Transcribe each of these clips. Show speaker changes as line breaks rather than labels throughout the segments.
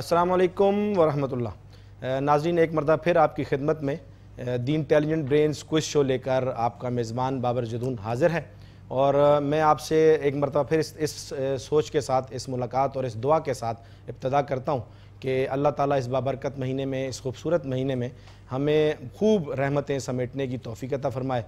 असलकम वरहमल नाजरीन एक मरदा फिर आपकी खिदमत में the intelligent brains quiz show लेकर आपका मेज़बान बाबर जदून हाजिर है और मैं आपसे एक मरतबा फिर इस, इस सोच के साथ इस मुलाकात और इस दुआ के साथ इब्तदा करता हूँ कि अल्लाह ताला इस बाबरकत महीने में इस खूबसूरत महीने में हमें खूब रहमतें समेटने की तोफ़ीकता फ़रमाए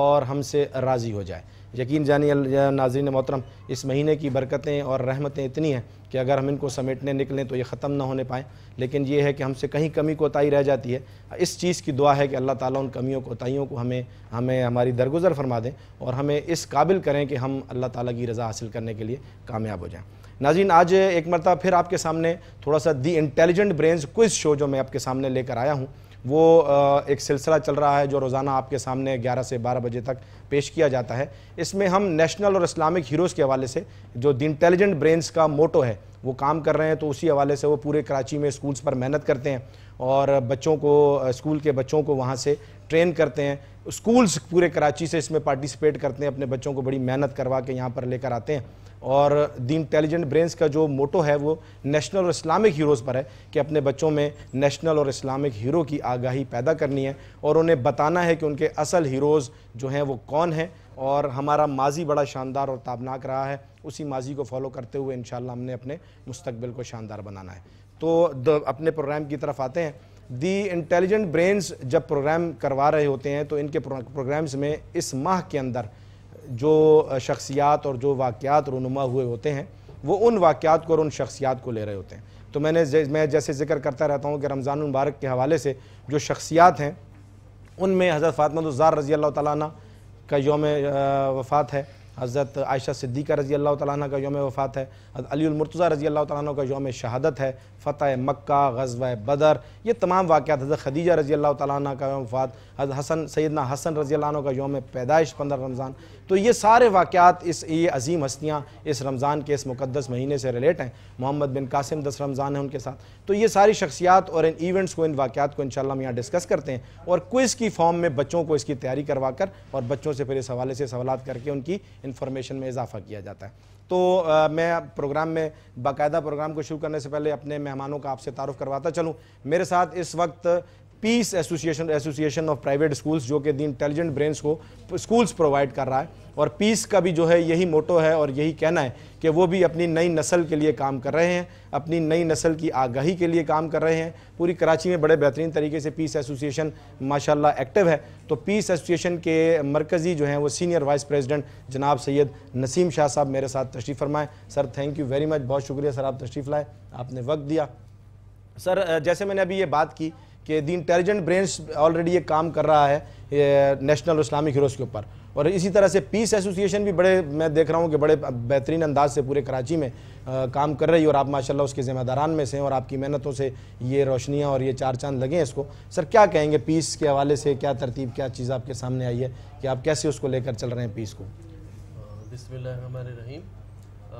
और हमसे राज़ी हो जाए यकीन जानिए नाजरीन मोहतरम इस महीने की बरकतें और रहमतें इतनी हैं कि अगर हम इनको समेटने निकलें तो ये ख़त्म ना होने पाएँ लेकिन ये है कि हमसे कहीं कमी कोताही रह जाती है इस चीज़ की दुआ है कि अल्लाह ताला उन कमियों कोताहीियों को हमें हमें हमारी दरगुजर फरमा दें और हमें इस काबिल करें कि हम अल्लाह ताला की रज़ा हासिल करने के लिए कामयाब हो जाएँ नाजीन आज एक मरतबा फिर आपके सामने थोड़ा सा the intelligent brains quiz show जो मैं आपके सामने लेकर आया हूँ वो एक सिलसिला चल रहा है जो रोज़ाना आपके सामने 11 से 12 बजे तक पेश किया जाता है इसमें हम नेशनल और इस्लामिक हीरोज़ के हवाले से जो द इंटेलिजेंट ब्रेन्स का मोटो है वो काम कर रहे हैं तो उसी हवाले से वो पूरे कराची में स्कूल्स पर मेहनत करते हैं और बच्चों को स्कूल के बच्चों को वहाँ से ट्रेन करते हैं स्कूल्स पूरे कराची से इसमें पार्टिसिपेट करते हैं अपने बच्चों को बड़ी मेहनत करवा के यहाँ पर लेकर आते हैं और दी इंटेलिजेंट ब्रेन्स का जो मोटो है वो नेशनल और इस्लामिक हीरोज़ पर है कि अपने बच्चों में नेशनल और इस्लामिक हीरो की आगाही पैदा करनी है और उन्हें बताना है कि उनके असल हीरोज़ जो हैं वो कौन हैं और हमारा माजी बड़ा शानदार और ताबनाक रहा है उसी माजी को फॉलो करते हुए इन हमने अपने मुस्तबिल को शानदार बनाना है तो द, अपने प्रोग्राम की तरफ आते हैं दी इंटेलिजेंट ब्रेन्स जब प्रोग्राम करवा रहे होते हैं तो इनके प्रोग्राम्स में इस माह के अंदर जो शख्सियात और जो वाक़ात रनुमा हुए होते हैं वो उन वाक़ात को और उन शख्सियात को ले रहे होते हैं तो मैंने मैं जैसे जिक्र करता रहता हूँ कि रमज़ान मुबारक के हवाले से जो शख्सियात हैं उनमें हज़रत फातमतज़ार रज़ी अल्लाह त का योम वफ़ात है हज़रत आयशा सिद्दीक़ा रज़ी अल्लाह ताली का योम वफ़ात है अलीमरतज़ा रज़ी अल्लाह ताली का योम शहादत है फ़तह मक्का गजवा बदर ये तमाम वाक़ हज़रत खदीजा रज़ी अल्लाह ताली का योम वफ़ात हसन सैदना हसन रज़ी अल्लाह का योम पैदाइश पंद्रह रमज़ान तो ये सारे वाक़ात इस ये अजीम हस्तियाँ इस रमज़ान के इस मुकदस महीने से रिलेट हैं मोहम्मद बिन कासिम दस रमज़ान है उनके साथ तो ये सारी शख्सियात और इन इवेंट्स को इन वाक़ात को इन हम यहाँ डिस्कस करते हैं और क्विज़ की फॉर्म में बच्चों को इसकी तैयारी करवा कर और बच्चों से फिर इस हवाले से सवाल करके उनकी इन्फॉर्मेशन में इजाफा किया जाता है तो आ, मैं प्रोग्राम में बाकायदा प्रोग्राम को शुरू करने से पहले अपने मेहमानों का आपसे तारुफ करवाता चलूँ मेरे साथ इस वक्त peace association association of private schools जो कि दी इंटेलिजेंट ब्रेन्स को स्कूल्स प्रोवाइड कर रहा है और पीस का भी जो है यही मोटो है और यही कहना है कि वो भी अपनी नई नस्ल के लिए काम कर रहे हैं अपनी नई नस्ल की आगाही के लिए काम कर रहे हैं पूरी कराची में बड़े बेहतरीन तरीके से पीस एसोसिएशन माशाल्लाह एक्टिव है तो पीस एसोसिएशन के मरकज़ी जो हैं वो सीनियर वाइस प्रेसिडेंट जनाब सैयद नसीम शाह साहब मेरे साथ तशरीफ़ फरमाएँ sir thank you very much बहुत शुक्रिया सर आप तशरीफ़ लाए आपने वक्त दिया सर जैसे मैंने अभी ये बात की कि दी इंटेलिजेंट ब्रेन्स ऑलरेडी ये काम कर रहा है नेशनल इस्लामिक हीरोज़ के ऊपर और इसी तरह से पीस एसोसिएशन भी बड़े मैं देख रहा हूँ कि बड़े बेहतरीन अंदाज से पूरे कराची में आ, काम कर रही है और आप माशाल्लाह उसके ज़िम्मेदारान में से हैं और आपकी मेहनतों से ये रोशनियाँ और ये चार चांद लगे हैं इसको सर क्या कहेंगे पीस के हवाले से क्या तरतीब क्या चीज़ आपके सामने आई है कि आप कैसे उसको लेकर चल रहे हैं पीस को
बिस्मिल्लाह हमारे रहीम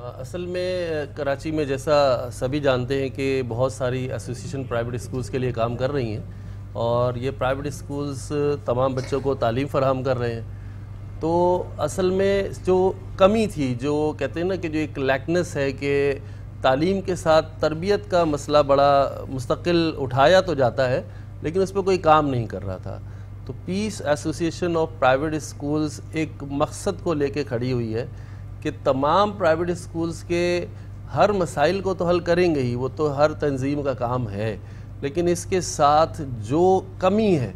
असल में कराची में जैसा सभी जानते हैं कि बहुत सारी एसोसिएशन प्राइवेट स्कूल्स के लिए काम कर रही हैं और ये प्राइवेट स्कूल्स तमाम बच्चों को तालीम फराहम कर रहे हैं तो असल में जो कमी थी जो कहते हैं ना कि जो एक लैकनेस है कि तालीम के साथ तरबियत का मसला बड़ा मुस्तकिल उठाया तो जाता है लेकिन उस पर कोई काम नहीं कर रहा था तो peace association of private schools एक मकसद को लेके खड़ी हुई है कि तमाम प्राइवेट स्कूल्स के हर मसाइल को तो हल करेंगे ही वो तो हर तंजीम का काम है लेकिन इसके साथ जो कमी है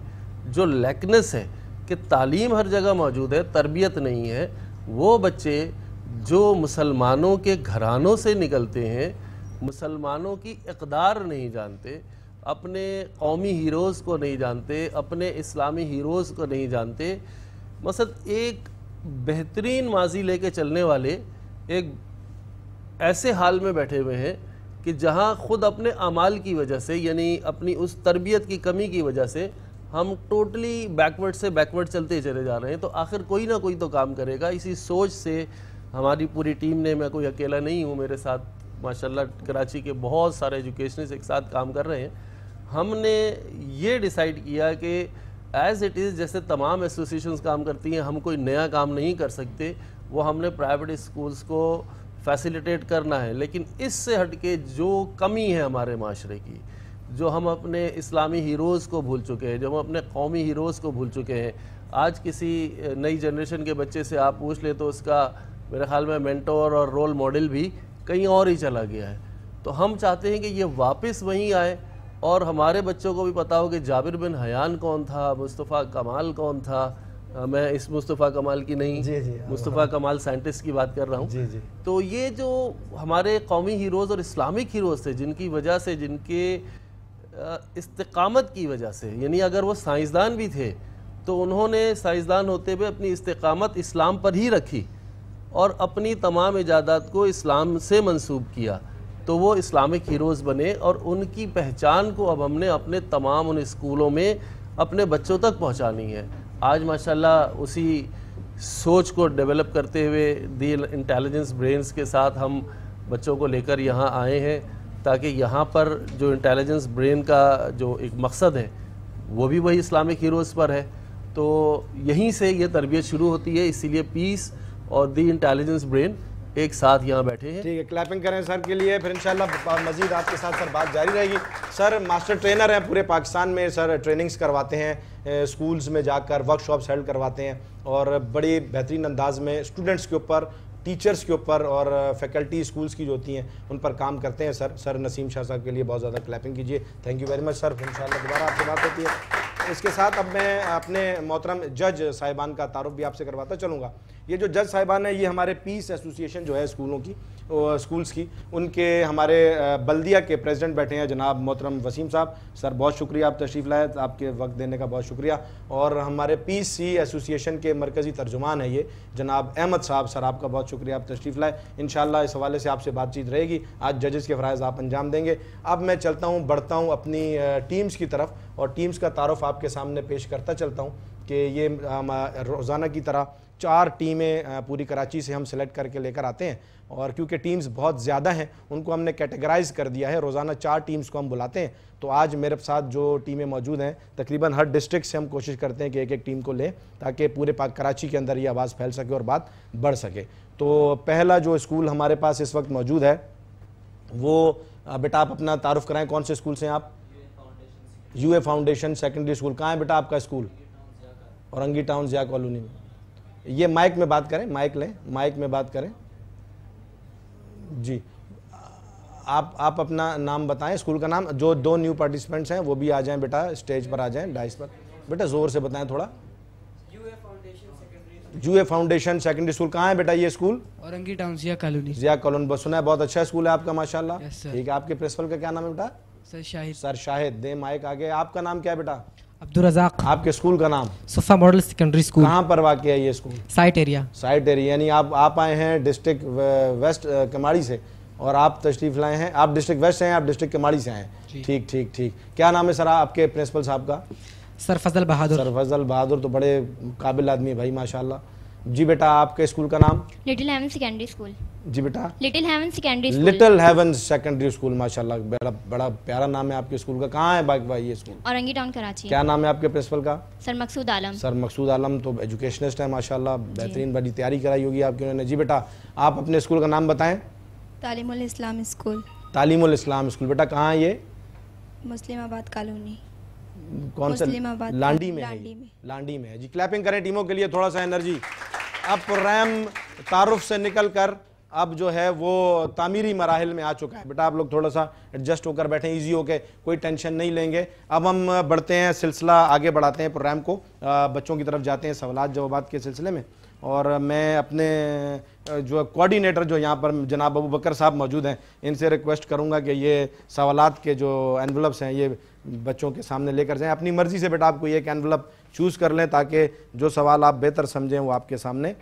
जो लैकनेस है कि तालीम हर जगह मौजूद है तरबियत नहीं है वो बच्चे जो मुसलमानों के घरानों से निकलते हैं मुसलमानों की इकदार नहीं जानते अपने कौमी हीरोज़ को नहीं जानते अपने इस्लामी हीरोज़ को नहीं जानते मसद एक बेहतरीन माजी लेके चलने वाले एक ऐसे हाल में बैठे हुए हैं कि जहां ख़ुद अपने अमाल की वजह से यानी अपनी उस तरबियत की कमी की वजह से हम टोटली बैकवर्ड से बैकवर्ड चलते चले जा रहे हैं तो आखिर कोई ना कोई तो काम करेगा इसी सोच से हमारी पूरी टीम ने मैं कोई अकेला नहीं हूँ मेरे साथ माशाल्लाह कराची के बहुत सारे एजुकेशनिस्ट एक साथ काम कर रहे हैं हमने ये डिसाइड किया कि एज़ इट इज़ जैसे तमाम एसोसिएशन काम करती हैं हम कोई नया काम नहीं कर सकते वो हमने प्राइवेट स्कूल्स को फैसिलिटेट करना है लेकिन इससे हट के जो कमी है हमारे माशरे की जो हम अपने इस्लामी हीरोज़ को भूल चुके हैं जो हम अपने कौमी हीरोज़ को भूल चुके हैं आज किसी नई जनरेशन के बच्चे से आप पूछ ले तो उसका मेरे ख्याल में मेंटोर और रोल मॉडल भी कहीं और ही चला गया है तो हम चाहते हैं कि ये वापस वहीं आए और हमारे बच्चों को भी पता हो कि जाबिर बिन हयान कौन था मुस्तफ़ा कमाल कौन था आ, मैं इस मुस्तफ़ा कमाल की नहीं जी जी मुस्तफ़ा कमाल साइंटिस्ट की बात कर रहा हूँ जी जी तो ये जो हमारे कौमी हीरोज़ और इस्लामिक हीरोज़ थे जिनकी वजह से जिनके इस्तकामत की वजह से यानी अगर वो साइंसदान भी थे तो उन्होंने साइंसदान होते हुए अपनी इस्तकामत इस्लाम पर ही रखी और अपनी तमाम इजादात को इस्लाम से मंसूब किया तो वो इस्लामिक हीरोज़ बने और उनकी पहचान को अब हमने अपने तमाम उन स्कूलों में अपने बच्चों तक पहुंचानी है आज माशाल्लाह उसी सोच को डेवलप करते हुए दी इंटेलिजेंस ब्रेन्स के साथ हम बच्चों को लेकर यहाँ आए हैं ताकि यहाँ पर जो इंटेलिजेंस ब्रेन का जो एक मकसद है वो भी वही इस्लामिक हीरोज़ पर है तो यहीं से ये तरबियत शुरू होती है इसीलिए पीस और दी इंटेलिजेंस ब्रेन एक साथ यहाँ बैठे
हैं ठीक है क्लैपिंग करें सर के लिए फिर इंशाल्लाह मजीद आपके साथ सर बात जारी रहेगी सर मास्टर ट्रेनर हैं पूरे पाकिस्तान में सर ट्रेनिंग्स करवाते हैं स्कूल्स में जाकर वर्कशॉप्स हेल्ड करवाते हैं और बड़े बेहतरीन अंदाज में स्टूडेंट्स के ऊपर टीचर्स के ऊपर और फैकल्टी स्कूल्स की जो होती हैं उन पर काम करते हैं सर सर नसीम शाह साहब के लिए बहुत ज़्यादा क्लैपिंग कीजिए thank you very much sir फिर इन दोबारा आपसे बात होती है इसके साथ अब मैं अपने मोहतरम जज साहिबान का तारुफ भी आपसे करवाता चलूँगा ये जो जज साहिबान है ये हमारे पीस एसोसिएशन जो है स्कूलों की स्कूल्स की उनके हमारे बल्दिया के प्रेसिडेंट बैठे हैं जनाब मोहतरम वसीम साहब सर बहुत शुक्रिया आप तशरीफ़ लाए आपके वक्त देने का बहुत शुक्रिया और हमारे पी सी एसोसिएशन के मरकज़ी तर्जुमान है ये जनाब अहमद साहब सर आपका बहुत शुक्रिया आप तशरीफ़ लाए इन इस हवाले से आपसे बातचीत रहेगी आज जजेस के फ़रज़ आप अंजाम देंगे अब मैं चलता हूँ बढ़ता हूँ अपनी टीम्स की तरफ और टीम्स का तारफ़ आपके सामने पेश करता चलता हूँ कि ये रोज़ाना की तरह चार टीमें पूरी कराची से हम सेलेक्ट करके लेकर आते हैं और क्योंकि टीम्स बहुत ज़्यादा हैं उनको हमने कैटेगराइज कर दिया है रोज़ाना चार टीम्स को हम बुलाते हैं तो आज मेरे साथ जो टीमें मौजूद हैं तकरीबन हर डिस्ट्रिक्ट से हम कोशिश करते हैं कि एक एक टीम को लें ताकि पूरे पाक कराची के अंदर ये आवाज़ फैल सके और बात बढ़ सके तो पहला जो स्कूल हमारे पास इस वक्त मौजूद है वो बेटा आप अपना तारुफ कराएं कौन से स्कूल से हैं आप U A foundation secondary school कहाँ है बेटा आपका school Orangi town Zia colony में ये माइक में बात करें माइक लें माइक में बात करें जी आप आप अपना नाम बताएं स्कूल का नाम जो दो न्यू पार्टिसिपेंट्स हैं वो भी आ जाएं बेटा स्टेज पर आ जाएं डाइस पर बेटा ज़ोर से बताएं थोड़ा U A foundation secondary school कहाँ है बेटा ये school Orangi town Zia colony Zia colony बस सुना है बहुत अच्छा स्कूल है आपका माशाला ठीक है आपके प्रिंसिपल का क्या नाम है बेटा सर शाहिद सर शाहिद दे माइक आगे आपका नाम क्या है बेटा अब्दुल रजाक आपके स्कूल का नाम
सुफा मॉडल सेकेंडरी स्कूल कहाँ
पर वाक़ है ये school site area site area यानी आप आप आए हैं डिस्ट्रिक्ट वेस्ट कमाड़ी से और आप तशरीफ लाए हैं आप डिस्ट्रिक्ट वेस्ट से हैं आप डिस्ट्रिक्ट कमाड़ी से हैं ठीक ठीक ठीक क्या नाम है सर आपके प्रिंसिपल साहब का सर फजल बहादुर सर फजल बहादुर तो बड़े काबिल आदमी है भाई माशाल्लाह जी बेटा आपके स्कूल का नाम
लिटिल हेवन सेकेंडरी स्कूल जी बेटा little heaven secondary little heaven
secondary school माशाल्लाह बड़ा बड़ा प्यारा नाम है आपके स्कूल का कहाँ है बाग भाई ये स्कूल
औरंगी टाउन कराची क्या
नाम है आपके प्रिंसिपल का
सर मकसूद आलम सर
मकसूद आलम तो एजुकेशनिस्ट है माशाल्लाह बेहतरीन बड़ी तैयारी कराई होगी आपकी उन्होंने जी बेटा आप अपने स्कूल का नाम बताएं
तालीम इस्लाम स्कूल
तालीम इस्लाम स्कूल बेटा कहाँ है ये
मुस्लिमाबाद कॉलोनी
कौन सा लांडी में लांडी में लांडी में है जी क्लैपिंग करें टीमों के लिए थोड़ा सा एनर्जी अब रैम तारुफ से निकल कर अब जो है वो तामीरी मराहल में आ चुका है बेटा आप लोग थोड़ा सा एडजस्ट होकर बैठे इजी होके कोई टेंशन नहीं लेंगे अब हम बढ़ते हैं सिलसिला आगे बढ़ाते हैं प्रोग्राम को बच्चों की तरफ जाते हैं सवाल जवाब के सिलसिले में और मैं अपने जो कोऑर्डिनेटर जो यहाँ पर जनाब अबू बकर साहब मौजूद हैं इनसे रिक्वेस्ट करूँगा कि ये सवालत के जो एनवलप्स हैं ये बच्चों के सामने लेकर जाएं अपनी मर्ज़ी से बेटा आपको ये एक एनवलप चूज़ कर लें ताकि जो सवाल आप बेहतर समझें वो आपके सामने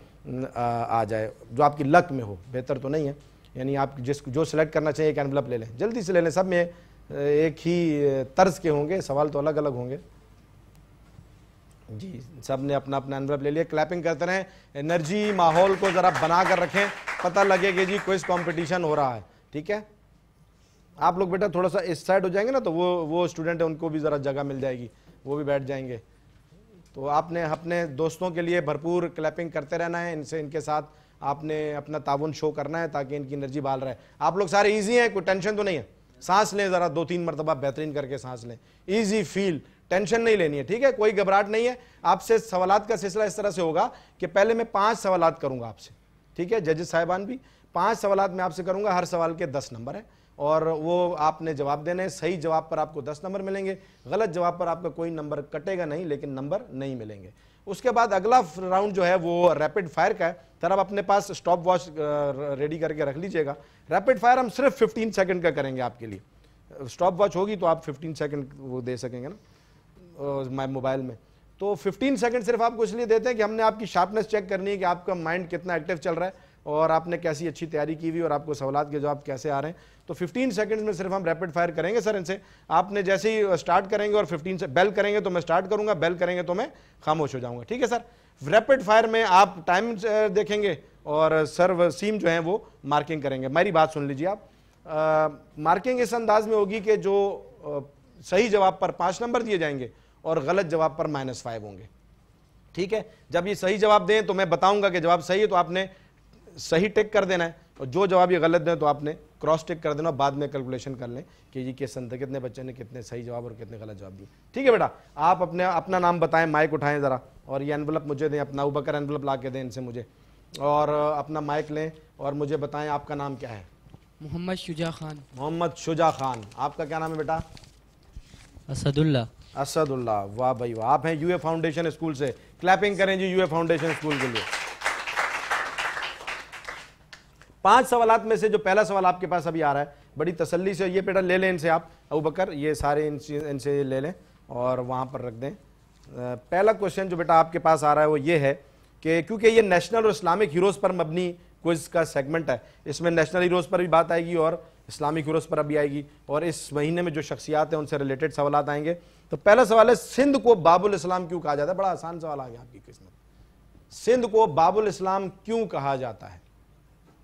आ जाए जो आपकी लक में हो बेहतर तो नहीं है यानी आप जिस जो सिलेक्ट करना चाहिए एक एनवलप ले लें जल्दी से ले लें सब में एक ही तर्ज के होंगे सवाल तो अलग अलग होंगे जी सब ने अपना अपना अनुभव ले लिया क्लैपिंग करते रहें एनर्जी माहौल को ज़रा बना कर रखें पता लगे कि जी क्विज कंपटीशन हो रहा है ठीक है आप लोग बेटा थोड़ा सा इस साइड हो जाएंगे ना तो वो वो स्टूडेंट है उनको भी ज़रा जगह मिल जाएगी वो भी बैठ जाएंगे तो आपने अपने दोस्तों के लिए भरपूर क्लैपिंग करते रहना है इनसे इनके साथ आपने अपना ताउन शो करना है ताकि इनकी एनर्जी बाल रहे आप लोग सारे ईजी हैं कोई टेंशन तो नहीं है सांस लें ज़रा दो तीन मरतबा बेहतरीन करके सांस लें ईजी फील टेंशन नहीं लेनी है ठीक है कोई घबराहट नहीं है आपसे सवाल का सिलसिला इस तरह से होगा कि पहले मैं पांच सवाल करूंगा आपसे ठीक है जजेस साहिबान भी पांच सवाल मैं आपसे करूंगा हर सवाल के दस नंबर है और वो आपने जवाब देने सही जवाब पर आपको दस नंबर मिलेंगे गलत जवाब पर आपका कोई नंबर कटेगा नहीं लेकिन नंबर नहीं मिलेंगे उसके बाद अगला राउंड जो है वो रैपिड फायर का है सर आप अपने पास स्टॉप वॉच रेडी करके रख लीजिएगा रैपिड फायर हम सिर्फ 15 सेकंड का करेंगे आपके लिए स्टॉप वॉच होगी तो आप 15 सेकंड वो दे सकेंगे ना मोबाइल में तो 15 सेकंड सिर्फ आपको इसलिए देते हैं कि हमने आपकी शार्पनेस चेक करनी है कि आपका माइंड कितना एक्टिव चल रहा है और आपने कैसी अच्छी तैयारी की हुई और आपको सवाल के जवाब कैसे आ रहे हैं तो 15 सेकंड्स में सिर्फ हम रैपिड फायर करेंगे सर इनसे आपने जैसे ही स्टार्ट करेंगे और 15 से बेल करेंगे तो मैं स्टार्ट करूंगा बेल करेंगे तो मैं खामोश हो जाऊंगा ठीक है सर रैपिड फायर में आप टाइम देखेंगे और सर वसीम जो है वो मार्किंग करेंगे मेरी बात सुन लीजिए आप मार्किंग इस अंदाज में होगी कि जो सही जवाब पर पाँच नंबर दिए जाएंगे और गलत जवाब पर माइनस फाइव होंगे ठीक है जब ये सही जवाब दें तो मैं बताऊंगा कि जवाब सही है तो आपने सही टिक कर देना है और जो जवाब ये गलत दें तो आपने क्रॉस टिक कर देना बाद में कैलकुलेशन कर लें कि ये किस अंतर कितने बच्चे ने कितने सही जवाब और कितने गलत जवाब दिए ठीक है बेटा आप अपने अपना नाम बताएं माइक उठाएं ज़रा और ये एनवलप मुझे दें अपना उबकर एनवलप ला के दें इनसे मुझे और अपना माइक लें और मुझे बताएं आपका नाम क्या है मोहम्मद शुजा खान मोहम्मद शुजा खान आपका क्या नाम है बेटा असदुल्ला असदुल्ला वाह भाई वाह आप हैं यूए फाउंडेशन स्कूल से क्लैपिंग करें जी यूए फाउंडेशन स्कूल के लिए पांच सवाल में से जो पहला सवाल आपके पास अभी आ रहा है बड़ी तसल्ली से ये बेटा ले लें इनसे आप अबू बकर ये सारे इनसे ले लें और वहां पर रख दें पहला क्वेश्चन जो बेटा आपके पास आ रहा है वो ये है कि क्योंकि ये नेशनल और इस्लामिक हीरोज़ पर मबनी क्विज का सेगमेंट है इसमें नेशनल हीरोज़ पर भी बात आएगी और इस्लामिक हीरोज़ पर भी आएगी और इस महीने में जो शख्सियात हैं उनसे रिलेटेड सवाल आएंगे तो पहला सवाल है सिंध को बाबुल इस्लाम क्यों कहा जाता है बड़ा आसान सवाल आ गया आपकी किस्मत सिंध को बाबुल इस्लाम क्यों कहा जाता है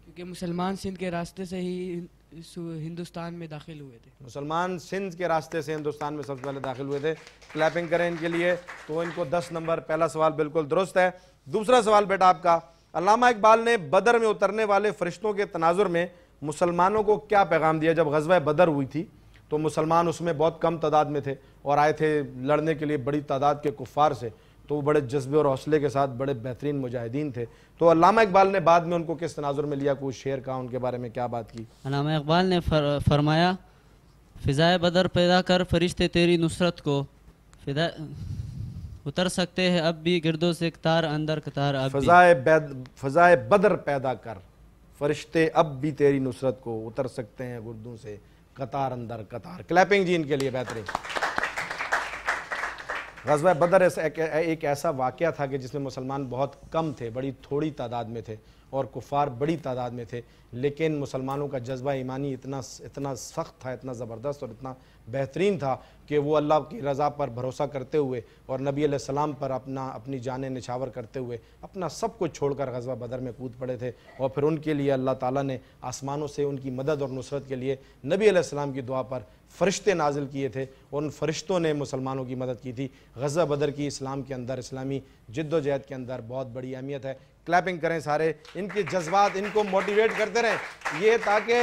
क्योंकि मुसलमान सिंध के रास्ते से ही हिंदुस्तान में दाखिल हुए थे
मुसलमान सिंध के रास्ते से हिंदुस्तान में सबसे पहले दाखिल हुए थे क्लैपिंग करें इनके लिए तो इनको दस नंबर पहला सवाल बिल्कुल दुरुस्त है दूसरा सवाल बेटा आपका अलामा इकबाल ने बदर में उतरने वाले फरिश्तों के तनाजुर में मुसलमानों को क्या पैगाम दिया जब गजब बदर हुई थी तो मुसलमान उसमें बहुत कम तादाद में थे और आए थे लड़ने के लिए बड़ी तादाद के कुफ़ार से तो वो बड़े जज्बे और हौसले के साथ बड़े बेहतरीन मुजाहिदीन थे तो अलामा इकबाल ने बाद में उनको किस तनाजुर में लिया कुछ शेर कहा उनके बारे में क्या बात की
अलामा इकबाल ने फर, फरमाया फ़िज़ाए बदर पैदा कर फरिश्ते तेरी नुसरत को फिदा उतर सकते हैं अब भी गिरदो से कतार अंदर कतार अब फजाए
फजाए बदर पैदा कर फरिश्ते अब भी तेरी नुसरत को उतर सकते हैं गुर्दों से कतार अंदर कतार क्लैपिंग जी इनके लिए बेहतरीन गजब बदर एक, एक ऐसा वाक़ था कि जिसमें मुसलमान बहुत कम थे बड़ी थोड़ी तादाद में थे और कुफार बड़ी तादाद में थे लेकिन मुसलमानों का जज्बा ईमानी इतना इतना सख्त था इतना ज़बरदस्त और इतना बेहतरीन था कि वो अल्लाह की रज़ा पर भरोसा करते हुए और नबी सलाम पर अपना अपनी जान निछावर करते हुए अपना सब कुछ छोड़कर गजबा बदर में कूद पड़े थे और फिर उनके लिए अल्लाह ताला ने आसमानों से उनकी मदद और नुसरत के लिए नबी सलाम की दुआ पर फरिश्ते नाजिल किए थे और उन फरिश्तों ने मुसलमानों की मदद की थी गज़ा बदर की इस्लाम के अंदर इस्लामी जद्दोजहद के अंदर बहुत बड़ी अहमियत है क्लैपिंग करें सारे इनके जज्बात इनको मोटिवेट करते रहें ये ताकि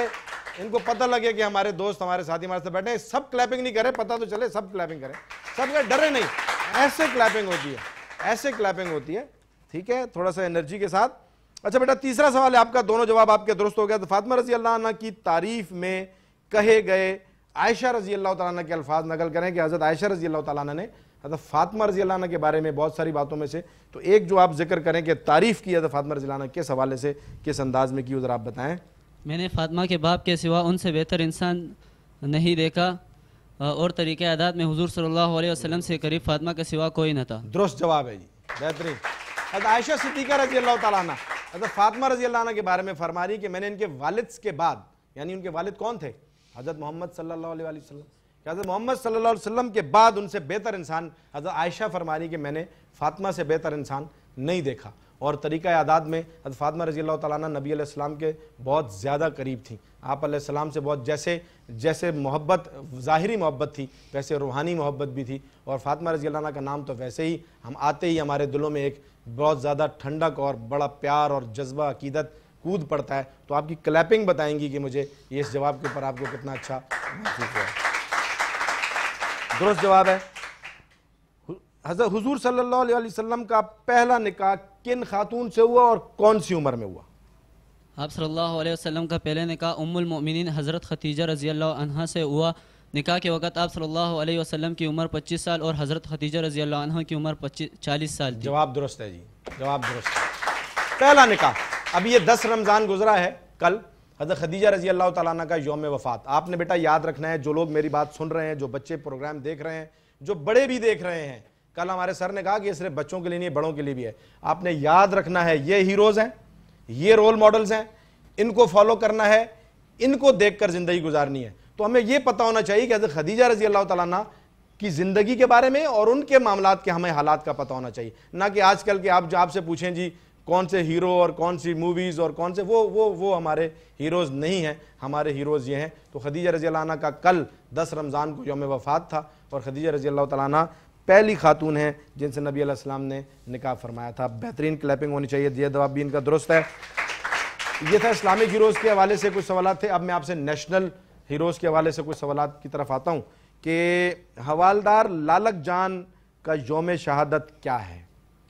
इनको पता लगे कि हमारे दोस्त हमारे साथी हमारे साथ बैठे सब क्लैपिंग नहीं करें पता तो चले सब क्लैपिंग करें सब का डरे नहीं ऐसे क्लैपिंग होती है ऐसे क्लैपिंग होती है ठीक है थोड़ा सा एनर्जी के साथ अच्छा बेटा तीसरा सवाल है आपका दोनों जवाब आपके दुरुस्त हो गया तो फातमा रजी अल्लाह की तारीफ में कहे गए आयशा रजी अल्लाह तक के अल्फाज नकल करें कि हज़रत आयशा रजी अल्लाह ताली ने हज़रत फ़ातमा रजी अल्लाह के बारे में बहुत सारी बातों में से तो एक जो आप जिक्र करें कि तारीफ़ की हज़रत फ़ातमा रजी अल्लाह किस हवाले से किस अंदाज़ में की उधर आप बताएं
मैंने फ़ातमा के बाप के सिवा उनसे बेहतर इंसान नहीं देखा और तरीके आदात में हजूर सल्ला वसलम से करीब फ़ातमा के सिवा कोई न था
दुरुस्त जवाब है जी बेहतरीन हज़रत आयशा सिद्दीक़ा रजी अल्लाह ताली हज़रत फ़ातमा रजी अल्लाह के बारे में फरमा रही कि मैंने इनके वालिद के बाद यानी उनके वालिद कौन थे हज़रत मोहम्मद सल्लल्लाहु अलैहि वसल्लम कि हज़रत मोहम्मद सल्लल्लाहु अलैहि वसल्लम के बाद उनसे बेहतर इंसान हज़रत आयशा फरमानी कि मैंने फातिमा से बेहतर इंसान नहीं देखा और तरीक़ा आदाद में हज़रत फातिमा रजी अल्लाह ताली नबी आसमाम के बहुत ज़्यादा करीब थी आप सलाम से बहुत जैसे जैसे मोहब्बत ज़ाहरी मोहब्बत थी वैसे रूहानी मोहब्बत भी थी और फातिमा रजी अल्लाह का नाम तो वैसे ही हम आते ही हमारे दिलों में एक बहुत ज़्यादा ठंडक और बड़ा प्यार और जज्बा अकीदत कूद पड़ता है तो आपकी क्लैपिंग बताएंगी कि मुझे ये इस जवाब के ऊपर आपको कितना अच्छा महसूस हुआ दुरुस्त जवाब है हजर हुजूर सल्लल्लाहु अलैहि वसल्लम का पहला निकाह किन खातून से हुआ और कौन सी उम्र में हुआ
आप सल्लल्लाहु अलैहि वसल्लम का पहले निकाह उम्मुल मोमिनीन हज़रत खतीजा रजी अल्लाह से हुआ निकाह के वक्त आप सल्लल्लाहु अलैहि वसल्लम की उम्र 25 साल और हज़रत खतीजा रजी अल्लाह की उम्र 25 40
साल जवाब दुरुस्त है जी जवाब दुरुस्त पहला निकाह अभी ये दस रमज़ान गुजरा है कल हजरत खदीजा रजी अल्लाह ताली का योम वफ़ात आपने बेटा याद रखना है जो लोग मेरी बात सुन रहे हैं जो बच्चे प्रोग्राम देख रहे हैं जो बड़े भी देख रहे हैं कल हमारे सर ने कहा कि ये सिर्फ बच्चों के लिए नहीं बड़ों के लिए भी है आपने याद रखना है ये हीरोज़ हैं ये रोल मॉडल्स हैं इनको फॉलो करना है इनको देखकर ज़िंदगी गुजारनी है तो हमें यह पता होना चाहिए कि हज़रत खदीजा रजी अल्लाह तला की ज़िंदगी के बारे में और उनके मामला के हमें हालात का पता होना चाहिए ना कि आजकल के आप जो आपसे पूछें जी कौन से हीरो और कौन सी मूवीज़ और कौन से वो वो वो हमारे हीरोज़ नहीं हैं हमारे हीरोज़ ये हैं तो खदीजा रजी अल्लाह का कल दस रमज़ान को योम वफ़ात था और खदीजा रजी अल्लाह ताली पहली खातून हैं जिनसे नबी सलाम ने निकाह फरमाया था बेहतरीन क्लैपिंग होनी चाहिए दिया दवा भी इनका दुरुस्त है ये था इस्लामिक हीरोज़ के हवाले से कुछ सवाल थे अब मैं आपसे नेशनल हीरोज़ के हवाले से कुछ सवाल की तरफ आता हूँ कि हवालदार लालक जान का योम शहादत क्या है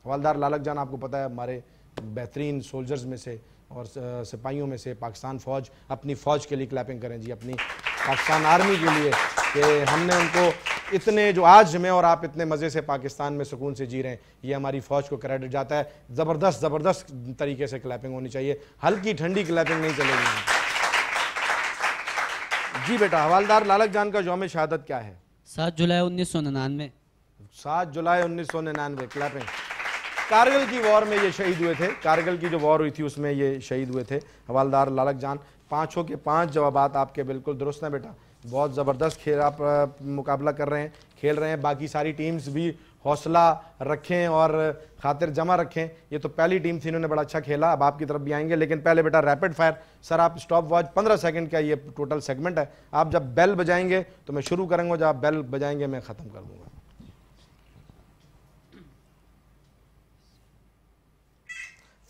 हवालदार लालक जान आपको पता है हमारे बेहतरीन सोल्जर्स में से और सिपाहियों में से पाकिस्तान फ़ौज अपनी फ़ौज के लिए क्लैपिंग करें जी अपनी पाकिस्तान आर्मी के लिए कि हमने उनको इतने जो आज में और आप इतने मज़े से पाकिस्तान में सुकून से जी रहे हैं ये हमारी फ़ौज को क्रेडिट जाता है ज़बरदस्त ज़बरदस्त तरीके से क्लैपिंग होनी चाहिए हल्की ठंडी क्लैपिंग नहीं चलेगी जी बेटा हवालदार लालक जान का योम शहादत क्या है
सात जुलाई उन्नीस सौ निन्यानवे
सात जुलाई उन्नीस सौ निन्यानवे क्लैपिंग कारगिल की वॉर में ये शहीद हुए थे कारगिल की जो वॉर हुई थी उसमें ये शहीद हुए थे हवालदार लालक जान पाँचों के पाँच जवाब आपके बिल्कुल दुरुस्त हैं बेटा बहुत ज़बरदस्त खेल आप मुकाबला कर रहे हैं खेल रहे हैं बाकी सारी टीम्स भी हौसला रखें और खातिर जमा रखें ये तो पहली टीम थी इन्होंने बड़ा अच्छा खेला अब आपकी तरफ भी आएंगे लेकिन पहले बेटा रैपिड फायर सर आप स्टॉप वॉच पंद्रह सेकेंड का ये टोटल सेगमेंट है आप जब बेल बजाएंगे तो मैं शुरू करूँगा जब आप बेल बजाएंगे मैं ख़त्म कर दूँगा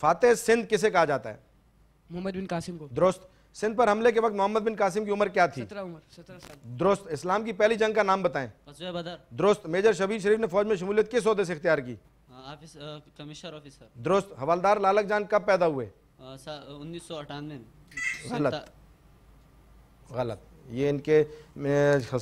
फातेह सिंध किसे कहा जाता है मोहम्मद बिन कासिम को दुरुस्त सिंध पर हमले के वक्त मोहम्मद बिन कासिम की उम्र क्या थी
सत्रह दुरुस्त
इस्लाम की पहली जंग का नाम बताए बदर दुरुस्त मेजर शबीर शरीफ ने फौज में शमूलियत किस अहदे से इख्तियार की
कमिश्नर ऑफिसर दुरुस्त
हवलदार लालक जान कब पैदा हुए गलत गलत ये इनके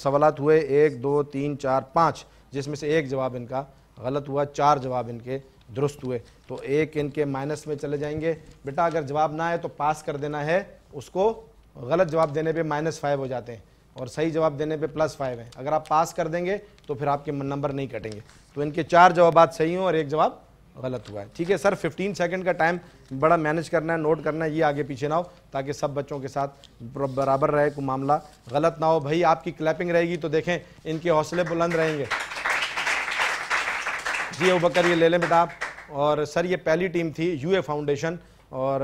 सवाल हुए एक दो तीन चार पाँच जिसमें से एक जवाब इनका गलत हुआ चार जवाब इनके दुरुस्त हुए तो एक इनके माइनस में चले जाएंगे बेटा अगर जवाब ना आए तो पास कर देना है उसको गलत जवाब देने पे माइनस फाइव हो जाते हैं और सही जवाब देने पे प्लस फाइव है अगर आप पास कर देंगे तो फिर आपके नंबर नहीं कटेंगे तो इनके चार जवाब सही हों और एक जवाब गलत हुआ है ठीक है सर 15 सेकंड का टाइम बड़ा मैनेज करना है नोट करना है ये आगे पीछे ना हो ताकि सब बच्चों के साथ बराबर रहे को मामला गलत ना हो भाई आपकी क्लैपिंग रहेगी तो देखें इनके हौसले बुलंद रहेंगे जी बकर ये ले लें बेटा और सर ये पहली टीम थी यूए फाउंडेशन और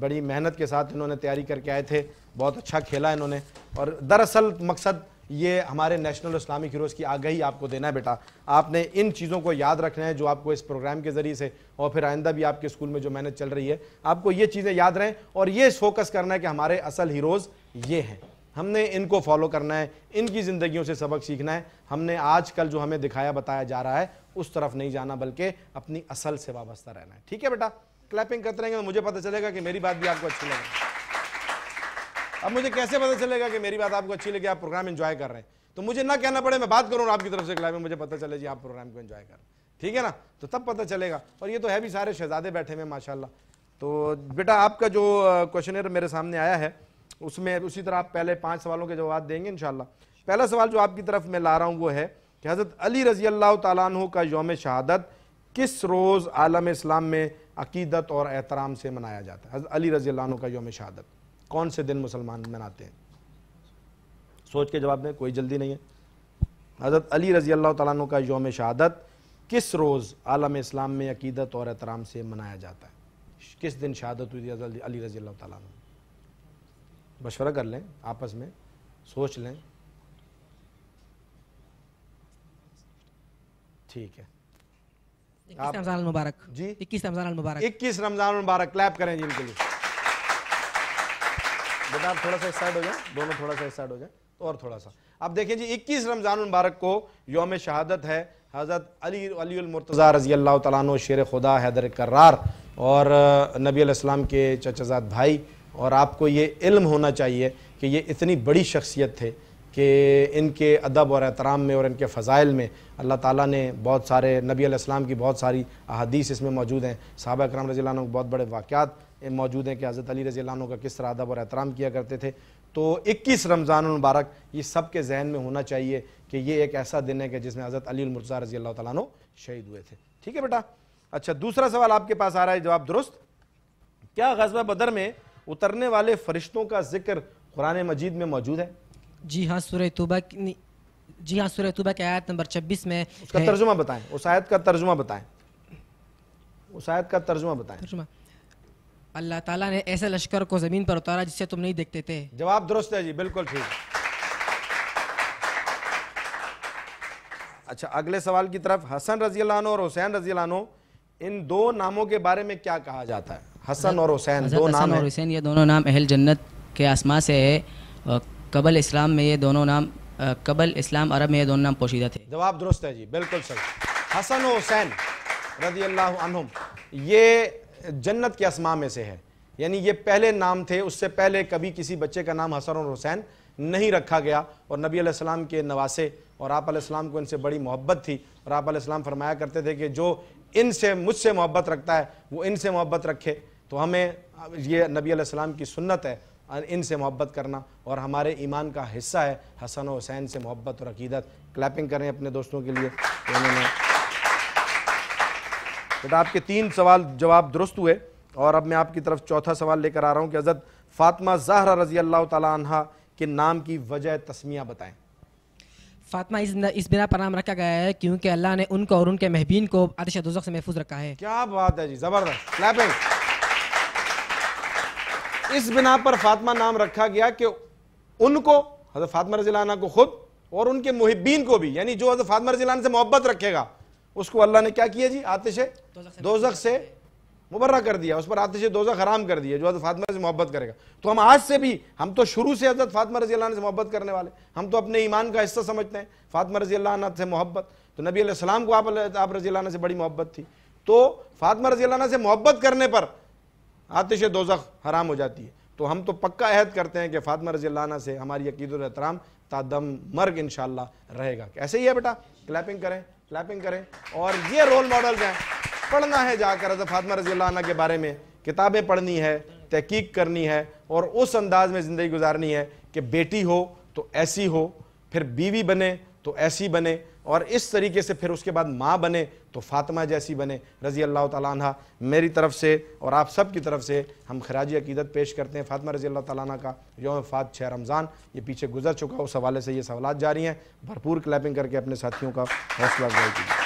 बड़ी मेहनत के साथ इन्होंने तैयारी करके आए थे बहुत अच्छा खेला इन्होंने और दरअसल मकसद ये हमारे नेशनल इस्लामिक हीरोज़ की आगही आपको देना है बेटा आपने इन चीज़ों को याद रखना है जो आपको इस प्रोग्राम के ज़रिए से और फिर आइंदा भी आपके स्कूल में जो मेहनत चल रही है आपको ये चीज़ें याद रहें और ये फोकस करना है कि हमारे असल हीरोज़ ये हैं हमने इनको फॉलो करना है इनकी ज़िंदगियों से सबक सीखना है हमने आज कल जो हमें दिखाया बताया जा रहा है उस तरफ नहीं जाना बल्कि अपनी असल से वाबस्ता रहना है ठीक है बेटा क्लैपिंग करते रहेंगे तो मुझे पता चलेगा कि मेरी बात भी आपको अच्छी लगे अब मुझे कैसे पता चलेगा कि मेरी बात आपको अच्छी लगी आप प्रोग्राम एंजॉय कर रहे हैं तो मुझे ना कहना पड़े मैं बात करूँ आपकी तरफ से क्लैपिंग मुझे पता चले जी आप प्रोग्राम को एंजॉय कर ठीक है ना तो तब पता चलेगा और ये तो है भी सारे शहजादे बैठे हुए माशाला तो बेटा आपका जो क्वेश्चन मेरे सामने आया है उसमें उसी तरह आप पहले पांच सवालों के जवाब देंगे इनशाला पहला सवाल जो आपकी तरफ मैं ला रहा हूं वो है कि हज़रत अली रज़ी अल्लाह तु का योम शहादत किस रोज़ आलम इस्लाम में अकीदत और एहतराम से मनाया जाता है हज़रत अली रज़ी अल्लाह का योम शहादत कौन से दिन मुसलमान मनाते हैं सोच के जवाब में कोई जल्दी नहीं है हज़रत अली रज़ी अल्लाह तन का योम शहादत किस रोज़ आलम इस्लाम में अकीदत और एहतराम से मनाया जाता है किस दिन शहादत हुई थी अली रजी अल्लाह तला मशवरा कर लें आपस में सोच लें ठीक है
इक्कीस रमजान मुबारक
जी इक्कीस रमजान मुबारक इक्कीस रमजान मुबारक क्लैप करें जी इनके लिए बेटा थोड़ा सा इस हो जाए दोनों थोड़ा सा इस साइड हो जाए तो और थोड़ा सा अब देखें जी इक्कीस रमजान मुबारक को योम शहादत है हज़रत अली अली मुर्तज़ा रजी अल्लाह तन शेर खुदा हैदर करार और नबी अलैहिस्सलाम के चचाजाद भाई और आपको ये इल्म होना चाहिए कि ये इतनी बड़ी शख्सियत थे कि इनके अदब और एहतराम में और इनके फ़ज़ाइल में अल्लाह ताला ने बहुत सारे नबी अलैहिस्सलाम की बहुत सारी अहादीस इसमें मौजूद हैं सहाबा कराम रज़ी के बहुत बड़े वाक़ात मौजूद हैं कि हज़रत अली रज़ी का किस तरह अदब और एहतराम किया करते थे तो इक्कीस रमज़ान मुबारक ये सब के जहन में होना चाहिए कि ये एक ऐसा दिन है कि जिसमें हज़रत अली मुर्जा रज़ी अल्लाह तु शहीद हुए थे ठीक है बेटा अच्छा दूसरा सवाल आपके पास आ रहा है जवाब दुरुस्त क्या गजबा बदर में उतरने वाले फरिश्तों का जिक्र कुरान मजीद में मौजूद है
जी हाँ सूर्य तुबा जी हाँ सूर्य तुबा की आयत नंबर छब्बीस में उसका तर्जुमा
बताएं उस आयत का तर्जुमा बताएं उस आयत का तर्जुमा बताएं
तर्जुमा अल्लाह ताला ने ऐसे लश्कर को ज़मीन पर
उतारा जिसे तुम नहीं देखते थे जवाब दुरुस्त है जी बिल्कुल ठीक अच्छा अगले सवाल की तरफ हसन रजी और हुसैन रजी इन दो नामों के बारे में क्या कहा जाता है हसन और हुसैन दो नाम और
हुसैन ये दोनों नाम अहल जन्नत के आसमां से है कबल इस्लाम में ये दोनों नाम कबल इस्लाम अरब में ये दोनों नाम पोशीदा थे
जवाब दुरुस्त है जी बिल्कुल सही हसन हुसैन रजी अल्लाम ये जन्नत के असमा में से है यानी ये पहले नाम थे उससे पहले कभी किसी बच्चे का नाम हसन और हुसैन नहीं रखा गया और नबी अलैहिस्सलाम के नवासे और आप अलैहिस्सलाम को इनसे बड़ी मोहब्बत थी और आप अलैहिस्सलाम फरमाया करते थे कि जो इनसे मुझसे मोहब्बत रखता है वो इनसे मोहब्बत रखे तो हमें ये नबी अलैहिस्सलाम की सुन्नत है इनसे मोहब्बत करना और हमारे ईमान का हिस्सा है हसन और हुसैन से मोहब्बत और अकीदत क्लैपिंग करें अपने दोस्तों के लिए उन्होंने बेटा तो आपके तीन सवाल जवाब दुरुस्त हुए और अब मैं आपकी तरफ चौथा सवाल लेकर आ रहा हूँ कि हज़रत फ़ातिमा जहरा रजी अल्लाह तहा के नाम की वजह तस्मिया बताएं
फातमा इस, इस बिना पर नाम रखा गया है क्योंकि अल्लाह ने उनको और उनके महबीन को आतिश दुजक से महफूज रखा
है क्या बात है जी ज़बरदस्त इस बिना पर फातमा नाम रखा गया कि उनको हजरत फातमा रजीलाना को खुद और उनके मुहिबीन को भी यानी जो हजरत फातमा रजीलाना से मोहब्बत रखेगा उसको अल्लाह ने क्या किया जी आतिश दोजख से मुबर्रा कर दिया उस पर आतिश दोजख हराम कर दिया जो हजरत फातमा से मोहब्बत करेगा तो हम आज से भी हम तो शुरू से हजरत फातमा रजी से मोहब्बत करने वाले हम तो अपने ईमान का हिस्सा समझते हैं फातमा रजी से मोहब्बत तो नबी सलाम को आप रजी से बड़ी मोहब्बत थी तो फातमा रजी से मोहब्बत करने पर आतिश दोजख हराम हो जाती है तो हम तो पक्का अहद करते हैं कि फातमा रजील्ला से हमारी अकीदत एहतराम तादम मर्ग इन रहेगा ऐसे ही है बेटा क्लैपिंग करें क्लैपिंग करें और ये रोल मॉडल हैं पढ़ना है जाकर अजर फातमा रजील्ला के बारे में किताबें पढ़नी है तहकीक करनी है और उस अंदाज में ज़िंदगी गुजारनी है कि बेटी हो तो ऐसी हो फिर बीवी बने तो ऐसी बने और इस तरीके से फिर उसके बाद माँ बने तो फातिमा जैसी बने रज़ी अल्लाह तला मेरी तरफ से और आप सब की तरफ से हम खराज अकीदत पेश करते हैं फातिमा रज़ी अल्लाह तला का योम फात छः रमज़ान ये पीछे गुजर चुका उस हवाले से ये सवाल जारी हैं भरपूर क्लैपिंग करके अपने साथियों का हौसला अफजाई की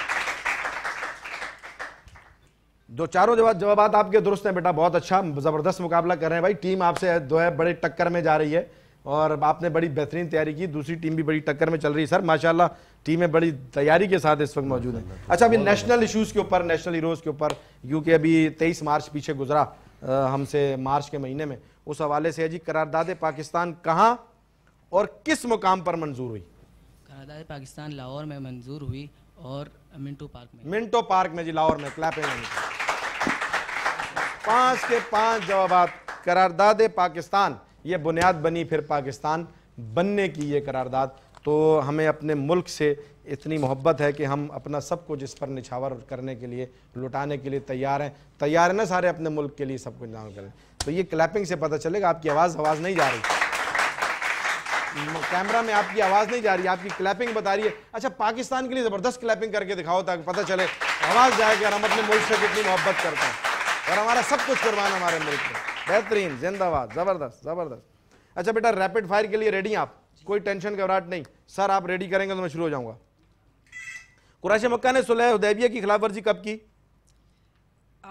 दो चारों जवाब जवाब आपके दुरुस्त हैं बेटा बहुत अच्छा ज़बरदस्त मुकाबला कर रहे हैं भाई टीम आपसे जो है बड़े टक्कर में जा रही है और आपने बड़ी बेहतरीन तैयारी की दूसरी टीम भी बड़ी टक्कर में चल रही है सर माशाल्लाह टीमें बड़ी तैयारी के साथ इस वक्त मौजूद हैं अच्छा अभी नेशनल इश्यूज के ऊपर नेशनल हीरोज के ऊपर क्योंकि अभी तेईस मार्च पीछे गुजरा हमसे मार्च के महीने में उस हवाले से है जी करारदाद पाकिस्तान कहाँ और किस मुकाम पर मंजूर हुई करारदादे पाकिस्तान लाहौर में मंजूर हुई और मिंटो पार्क में मिंटो पार्क में जी लाहौर में क्लैपे पांच के पांच जवाब करारदाद पाकिस्तान ये बुनियाद बनी फिर पाकिस्तान बनने की ये करारदाद तो हमें अपने मुल्क से इतनी मोहब्बत है कि हम अपना सब कुछ इस पर निछावर करने के लिए लुटाने के लिए तैयार हैं तैयार हैं ना सारे अपने मुल्क के लिए सब कुछ नाम करें तो ये क्लैपिंग से पता चलेगा आपकी आवाज़ आवाज़ नहीं जा रही कैमरा में आपकी आवाज़ नहीं जा रही आपकी क्लैपिंग बता रही है अच्छा पाकिस्तान के लिए ज़बरदस्त क्लैपिंग करके दिखाओ ताकि पता चले आवाज़ जाए कि हम अपने मुल्क से कितनी मोहब्बत करते हैं और हमारा सब कुछ कुर्बान हमारे मुल्क में बेहतरीन जिंदाबाद ज़बरदस्त ज़बरदस्त अच्छा बेटा रैपिड फायर के लिए रेडी आप कोई टेंशन घबराहट नहीं सर आप रेडी करेंगे तो मैं शुरू हो जाऊंगा कुरैश मक्का ने सुलह उदैबिया की खिलाफ वर्जी कब की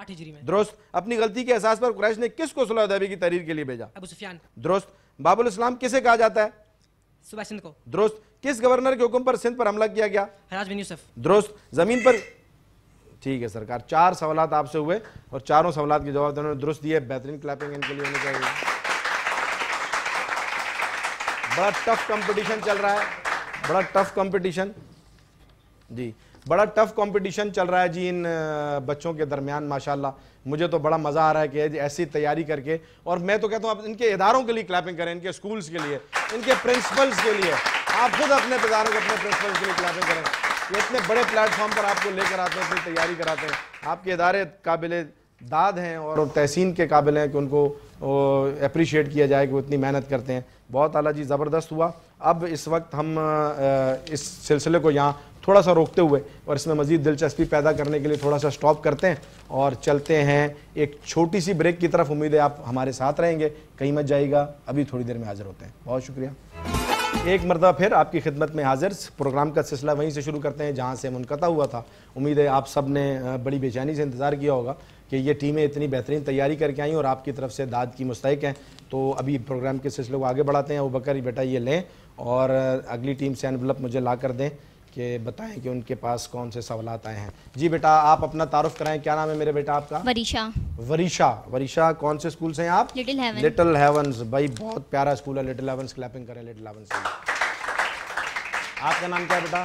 आठ हिजरी में दुरुस्त अपनी गलती के एहसास पर कुरैश ने किसको सुलह उदैबिया की तहरीर के लिए भेजा अबू सुफियान दुरुस्त बाबुल इस्लाम किसे कहा जाता है सुभाष सिंध को दुरुस्त किस गवर्नर के हुक्म पर सिंध पर हमला किया गया हराज बिन यूसुफ दुरुस्त जमीन पर ठीक है सरकार चार सवाल आपसे हुए और चारों सवाल के जवाब उन्होंने दुरुस्त दिए बेहतरीन क्लैपिंग इनके लिए होनी चाहिए बड़ा टफ कंपटीशन चल रहा है बड़ा टफ कंपटीशन जी बड़ा टफ कंपटीशन चल रहा है जी इन बच्चों के दरमियान माशाल्लाह मुझे तो बड़ा मज़ा आ रहा है कि ऐसी तैयारी करके और मैं तो कहता हूँ आप इनके इदारों के लिए क्लैपिंग करें इनके स्कूल्स के लिए इनके प्रिंसिपल्स के लिए आप खुद अपने इदारों के अपने प्रिंसिपल्स के लिए क्लैपिंग करें ये इतने बड़े प्लेटफॉर्म पर आपको लेकर आते हैं अपनी तैयारी कराते हैं आपके इदारे काबिल दाद हैं और तहसीन के काबिल हैं कि उनको अप्रिशिएट किया जाए कि वो इतनी मेहनत करते हैं बहुत आला जी ज़बरदस्त हुआ अब इस वक्त हम इस सिलसिले को यहाँ थोड़ा सा रोकते हुए और इसमें मज़ीद दिलचस्पी पैदा करने के लिए थोड़ा सा स्टॉप करते हैं और चलते हैं एक छोटी सी ब्रेक की तरफ उम्मीद है आप हमारे साथ रहेंगे कहीं मत जाएगा अभी थोड़ी देर में हाजिर होते हैं बहुत शुक्रिया एक मरतबा फिर आपकी खिदमत में हाजिर प्रोग्राम का सिलसिला वहीं से शुरू करते हैं जहाँ से मुनता हुआ था उम्मीद है आप सब ने बड़ी बेचैनी से इंतज़ार किया होगा कि ये टीमें इतनी बेहतरीन तैयारी करके आई और आपकी तरफ से दाद की मुस्तक हैं तो अभी प्रोग्राम के सिलसिले को आगे बढ़ाते हैं वो बकर बेटा ये लें और अगली टीम से एनवलप मुझे ला कर दें कि बताएं कि उनके पास कौन से सवाल आए हैं जी बेटा आप अपना तारुफ कराएं क्या नाम है मेरे बेटा आपका वरीशा वरीशा वरीशा कौन से स्कूल से हैं आप
लिटिल
हेवंस भाई बहुत प्यारा स्कूल है लिटिल हेवंस क्लैपिंग करें लिटिल हेवंस आपका नाम क्या बेटा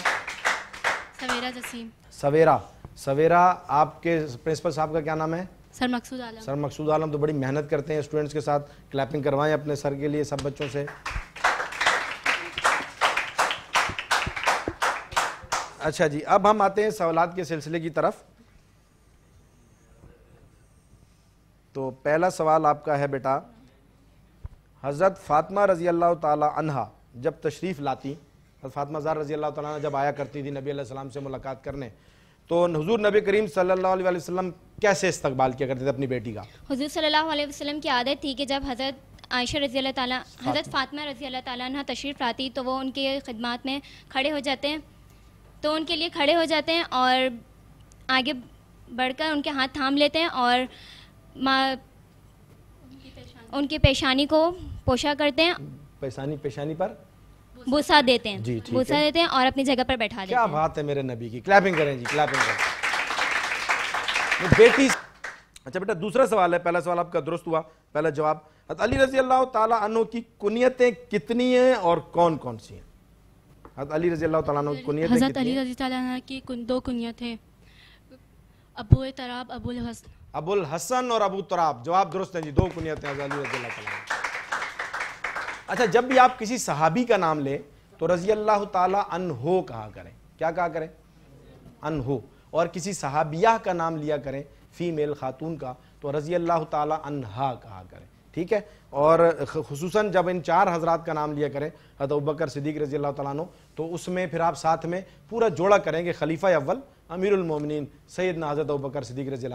सवेरा जसीम
सवेरा सवेरा आपके प्रिंसिपल साहब का क्या नाम है
सर मकसूद आलम सर
मकसूद आलम तो बड़ी मेहनत करते हैं स्टूडेंट्स के साथ क्लैपिंग करवाएं अपने सर के लिए सब बच्चों से अच्छा जी अब हम आते हैं सवाल के सिलसिले की तरफ तो पहला सवाल आपका है बेटा हज़रत फ़ातिमा रज़ी अल्लाह तहा जब तशरीफ़ लाती हज़रत फ़ातिमा ज़ार रज़ी अल्लाह तब आया करती थी नबी सलाम से मुलाकात करने तो हजूर नबी करीम सल्लल्लाहु कैसे इस्तकबाल किया करते थे अपनी बेटी का
हजूर सल्ला वसलम की आदत थी कि जब हज़रत आयशा रजी अल्लाह ताला हज़रत फातमा रजी अल्लाह ताला ना तशरीफ़ लाती तो वो उनके खिदमत में खड़े हो जाते हैं तो उनके लिए खड़े हो जाते हैं और आगे बढ़कर उनके हाथ थाम लेते हैं और उनकी पेशानी को पोशा करते हैं
पेशानी पेशानी पर
बुसा देते हैं बुसा देते हैं और अपनी जगह पर बैठा देते हैं
क्या बात है मेरे नबी की क्लैपिंग करें जी क्लैपिंग करें तो बेटी अच्छा बेटा दूसरा सवाल है पहला सवाल आपका दुरुस्त हुआ पहला जवाब अली रजी अल्लाह तु की कुनियतें कितनी हैं और कौन कौन सी हैं अली रजी अल्लाह कुनियत हजरत अली
रजी की दो कुनियत है अबू तराब
अबुल हसन अबुल हसन और अबू तराब जवाब दुरुस्त है जी दो हैं अली रजी अल्लाह अच्छा जब भी आप किसी सहाबी का नाम लें तो रजी अल्लाह तन हो कहा करें क्या कहा करें अन हो और किसी सहाबिया का नाम लिया करें फ़ीमेल ख़ातून का तो रज़ी अल्लाह तहा कहा करें ठीक है और खसूस जब इन चार हजरात का नाम लिया करें हत बकर सिद्दीक रजी अल्लाह तु तो उसमें फिर आप साथ में पूरा जोड़ा करेंगे खलीफा अव्वल अमीरमिन सैद हज़रत बकर सिद्दीक रजी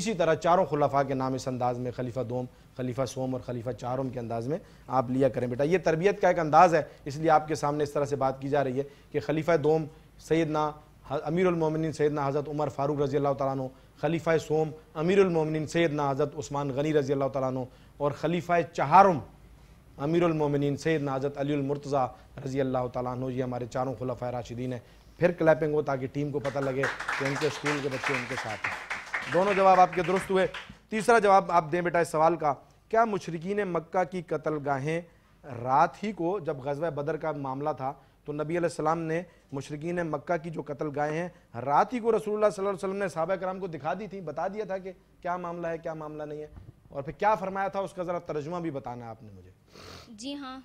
इसी तरह चारों खुलफा के नाम इस अंदाज़ में खलीफा दोम खलीफा सोम और खलीफा चारोम के अंदाज़ में आप लिया करें बेटा ये तरबियत का एक अंदाज़ है इसलिए आपके सामने इस तरह से बात की जा रही है कि खलीफा दोम सैदना अमीरमिन सैदना हज़रत उमर फ़ारूक रज़ी अल्लाह ताली खलीफ़ा सोम अमीरमिन सैदना हज़रत उस्मान गनी रज़ी अल्लाह ताली और खलीफ़ा चहारम सैद सैदना हज़रत अलीमरतज़ा रज़ी अल्लाह तु ये हमारे चारों खलफ़ा राशिदीन हैं फिर क्लैपिंग हो ताकि टीम को पता लगे कि उनके स्कूल के बच्चे उनके साथ हैं दोनों जवाब आपके दुरुस्त हुए तीसरा जवाब आप दें बेटा इस सवाल का क्या मुशरकिन मक्का की कतलगाहें रात ही को जब गजब बदर का मामला था तो नबी सलाम ने मशरकिन मक्का की जो कत्ल गाय हैं रात ही को रसूल सल्लल्लाहु ने साहबा कराम को दिखा दी थी बता दिया था कि क्या मामला है क्या मामला नहीं है और फिर क्या फरमाया था उसका ज़रा तर्जुमा भी बताना आपने मुझे जी हाँ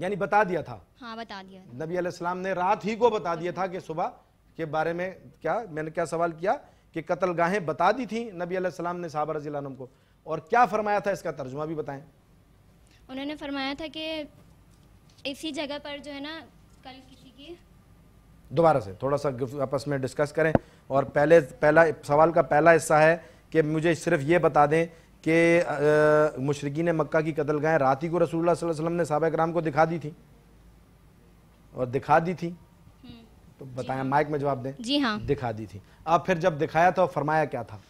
यानी बता दिया था
हाँ बता दिया
नबी सलाम ने रात ही को बता दिया था कि सुबह के बारे में क्या मैंने क्या सवाल किया कि कत्ल गाहें बता दी थी नबी सलाम ने साहबा रजीम को और क्या फरमाया था इसका तर्जुमा भी बताएं
उन्होंने फरमाया था कि इसी जगह पर जो है ना कल किसी की
दोबारा से थोड़ा सा आपस में डिस्कस करें और पहले पहला सवाल का पहला हिस्सा है कि मुझे सिर्फ ये बता दें कि मुशरकिन मक्का की कतल गाहें रात ही को रसूलुल्लाह सल्लल्लाहु अलैहि वसल्लम ने साहब कराम को दिखा दी थी और दिखा दी थी हम्म। तो बताया हाँ। माइक में जवाब दें जी हाँ दिखा दी थी अब फिर जब दिखाया था फरमाया क्या था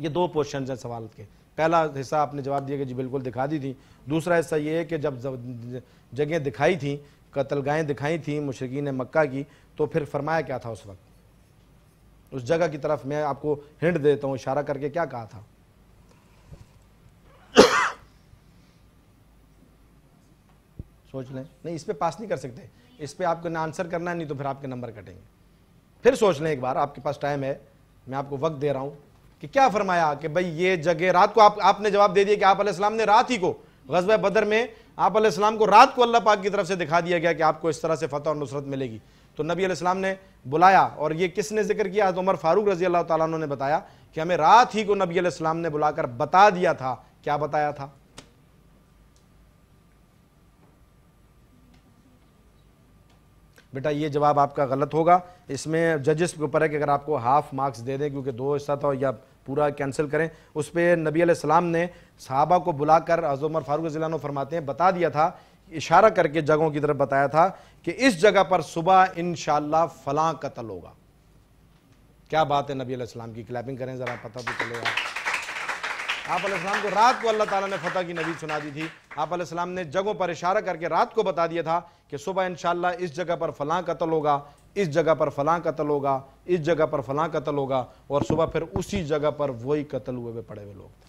ये दो पोर्शन हैं सवाल के पहला हिस्सा आपने जवाब दिया कि जी बिल्कुल दिखा दी थी दूसरा हिस्सा ये है कि जब जगह दिखाई थी कतलगाहें दिखाई थी मुशरकिन मक्का की तो फिर फरमाया क्या था उस वक्त उस जगह की तरफ मैं आपको हिंट देता हूँ इशारा करके क्या कहा था सोच लें नहीं इस पर पास नहीं कर सकते इस पर आपको ना आंसर करना है नहीं तो फिर आपके नंबर कटेंगे फिर सोच लें एक बार आपके पास टाइम है मैं आपको वक्त दे रहा हूँ कि क्या फरमाया कि भाई ये जगह रात को आप आपने जवाब दे दिया कि आप इस्लाम ने रात ही को गजब बदर में आप इस्लाम को रात को अल्लाह पाक की तरफ से दिखा दिया गया कि आपको इस तरह से फतह और नुसरत मिलेगी तो नबी आसलम ने बुलाया और ये किसने जिक्र किया तो उमर फारूक रजी अल्लाह तु ने बताया कि हमें रात ही को नबी आसलम ने बुलाकर बता दिया था क्या बताया था बेटा ये जवाब आपका गलत होगा इसमें जजेस के ऊपर है कि अगर आपको हाफ मार्क्स दे दें क्योंकि दो हिस्सा था या पूरा कैंसिल करें उस पर नबी आसमाम ने साहबा को बुलाकर अजोमर फारूक ज़िला फरमाते हैं बता दिया था इशारा करके जगहों की तरफ बताया था कि इस जगह पर सुबह इन शाह फलां कतल होगा क्या बात है नबी आसमाम की क्लैपिंग करें ज़रा पता भी तो चलेगा आप आपलाम को रात को अल्लाह ताला ने फतह की नबी सुना दी थी आप आपलाम ने जगहों पर इशारा करके रात को बता दिया था कि सुबह इन इस जगह पर फलां कतल होगा इस जगह पर फलां कत्ल होगा इस जगह पर फलां कत्ल होगा और सुबह फिर उसी जगह पर वही कत्ल हुए हुए पड़े हुए लोग थे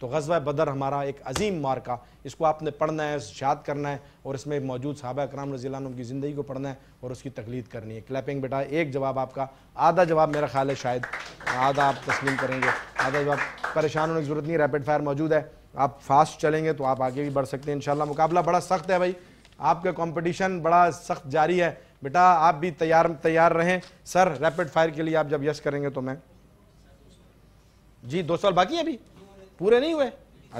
तो गजवा बदर हमारा एक अजीम मार्का इसको आपने पढ़ना है शाद करना है और इसमें मौजूद साहबा कराम रजील की ज़िंदगी को पढ़ना है और उसकी तकलीद करनी है क्लैपिंग बेटा एक जवाब आपका आधा जवाब मेरा ख्याल है शायद आधा आप तस्लीम करेंगे आधा जवाब परेशान होने की ज़रूरत नहीं रैपिड फायर मौजूद है आप फास्ट चलेंगे तो आप आगे भी बढ़ सकते हैं इन मुकाबला बड़ा सख्त है भाई आपका कॉम्पिटिशन बड़ा सख्त जारी है बेटा आप भी तैयार तैयार रहें सर रैपिड फायर के लिए आप जब यस करेंगे तो मैं जी दो सवाल बाकी है अभी पूरे नहीं हुए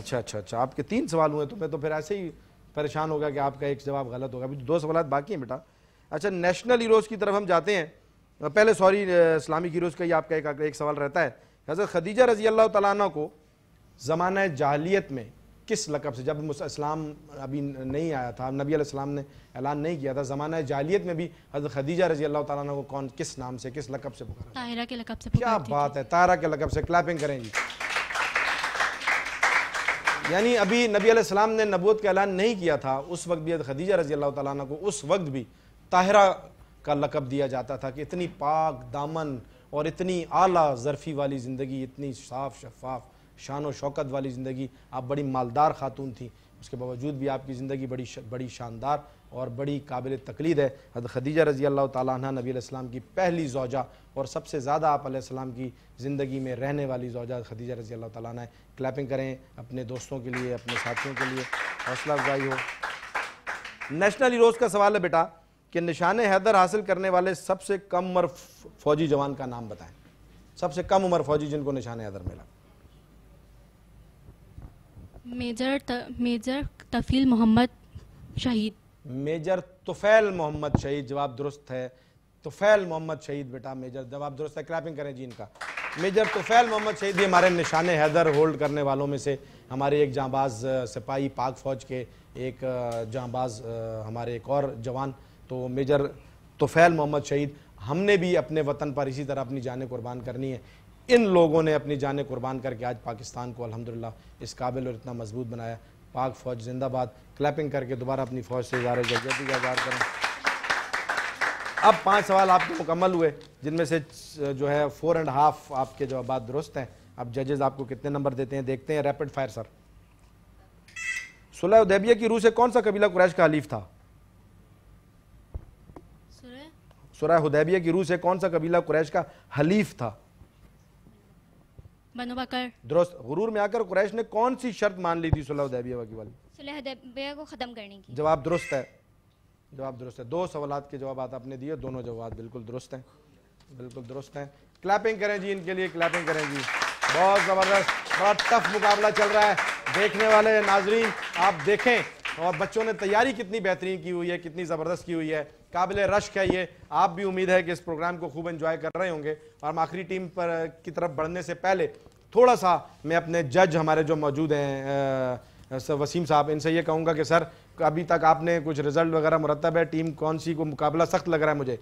अच्छा अच्छा अच्छा आपके तीन सवाल हुए तो मैं तो फिर ऐसे ही परेशान होगा कि आपका एक जवाब गलत होगा अभी तो दो सवाल बाकी हैं बेटा अच्छा नेशनल हीरोज़ की तरफ हम जाते हैं पहले सॉरी इस्लामिक हीरोज़ का ही आपका एक, एक सवाल रहता है हज़रत खदीजा रजी अल्लाह तला को ज़माना जाहलीत में किस लकब से जब इस्लाम अभी नहीं आया था नबी आसमाम ने ऐलान नहीं किया था ज़माना जालियत में भी हज़रत खदीजा रजी अल्लाह तक को कौन किस नाम से किस लकब से पुकारा तारा के लकब से क्या बात है तारा के लकब से क्लैपिंग करें जी यानी अभी नबी आसमाम ने नबूत का ऐलान नहीं किया था उस वक्त भी खदीजा रजी अल्लाह तक को उस वक्त भी ताहरा का लकब दिया जाता था कि इतनी पाक दामन और इतनी आला ज़रफ़ी वाली ज़िंदगी इतनी साफ शफाफ शान और शौकत वाली ज़िंदगी आप बड़ी मालदार खातून थी उसके बावजूद भी आपकी ज़िंदगी बड़ी बड़ी शानदार और बड़ी काबिल तकलीद है हद खदीजा रज़ी अल्लाह ताली नबी की पहली जोजा और सबसे ज़्यादा आप आसमाम की ज़िंदगी में रहने वाली जोजा खदीजा रज़ी अल्लाह ताली है क्लैपिंग करें अपने दोस्तों के लिए अपने साथियों के लिए हौसला अफजाई हो नेशनल हीरोज़ का सवाल है बेटा कि निशान हैदर हासिल करने वाले सबसे कम उम्र फौजी जवान का नाम बताएं सबसे कम उम्र फौजी जिनको निशान हैदर मिला
मेजर त, मेजर तफील मोहम्मद शहीद
मेजर तुफैल मोहम्मद शहीद जवाब दुरुस्त है तुफैल मोहम्मद शहीद बेटा मेजर जवाब दुरुस्त है क्रैपिंग करें जी इनका मेजर तुफैल मोहम्मद शहीद ये हमारे निशान हैदर होल्ड करने वालों में से हमारे एक जाँबाज सिपाही पाक फौज के एक जाँबाज हमारे एक और जवान तो मेजर तुफैल मोहम्मद शहीद हमने भी अपने वतन पर इसी तरह अपनी जानें कुर्बान करनी है इन लोगों ने अपनी जानें कुर्बान करके आज पाकिस्तान को अलहमदिल्ला इस काबिल और इतना मजबूत बनाया पाक फौज जिंदाबाद क्लैपिंग करके दोबारा अपनी फौज से इजारे जल्दी का इजहार करें अब पांच सवाल आपके मुकम्मल हुए जिनमें से जो है फोर एंड हाफ आपके जवाब दुरुस्त हैं अब जजेस आपको कितने नंबर देते हैं देखते हैं रैपिड फायर सर सुलह उदैबिया की रूह से कौन सा कबीला कुरैश का हलीफ था सुलह उदैबिया की रूह से कौन सा कबीला कुरैश का हलीफ था बनो बकर दुरुस्त गुरूर में आकर कुरैश ने कौन सी शर्त मान ली थी सुलह उदैबिया की वाली
सुलह उदैबिया को ख़त्म करने
की जवाब दुरुस्त है जवाब दुरुस्त है दो सवाल के जवाब आपने दिए दोनों जवाब बिल्कुल दुरुस्त हैं बिल्कुल दुरुस्त हैं क्लैपिंग करें जी इनके लिए क्लैपिंग करें जी बहुत ज़बरदस्त बड़ा टफ मुकाबला चल रहा है देखने वाले नाजरीन आप देखें और बच्चों ने तैयारी कितनी बेहतरीन की हुई है कितनी ज़बरदस्त की हुई है काबिल रश्क है ये आप भी उम्मीद है कि इस प्रोग्राम को खूब एंजॉय कर रहे होंगे और हम आखिरी टीम पर की तरफ बढ़ने से पहले थोड़ा सा मैं अपने जज हमारे जो मौजूद हैं वसीम साहब इनसे ये कहूँगा कि सर अभी तक आपने कुछ रिजल्ट वगैरह मुरतब है टीम कौन सी को मुकाबला सख्त लग रहा है मुझे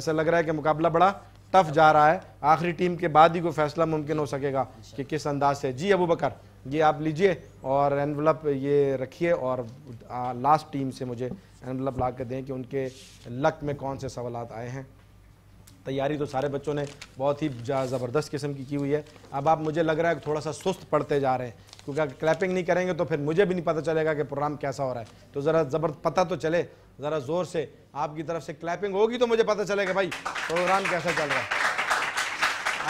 ऐसा लग रहा है कि मुकाबला बड़ा टफ जा रहा है आखिरी टीम के बाद ही कोई फैसला मुमकिन हो सकेगा कि किस अंदाज से जी अबू बकर ये आप लीजिए और एनवलप ये रखिए और लास्ट टीम से मुझे एनवलप ला के दें कि उनके लक में कौन से सवाल आए हैं तैयारी तो सारे बच्चों ने बहुत ही ज़बरदस्त किस्म की की हुई है अब आप मुझे लग रहा है कि थोड़ा सा सुस्त पढ़ते जा रहे हैं क्योंकि अगर क्लैपिंग नहीं करेंगे तो फिर मुझे भी नहीं पता चलेगा कि प्रोग्राम कैसा हो रहा है तो ज़रा ज़बर पता तो चले ज़रा ज़ोर से आपकी तरफ से क्लैपिंग होगी तो मुझे पता चलेगा भाई प्रोग्राम कैसा चल रहा है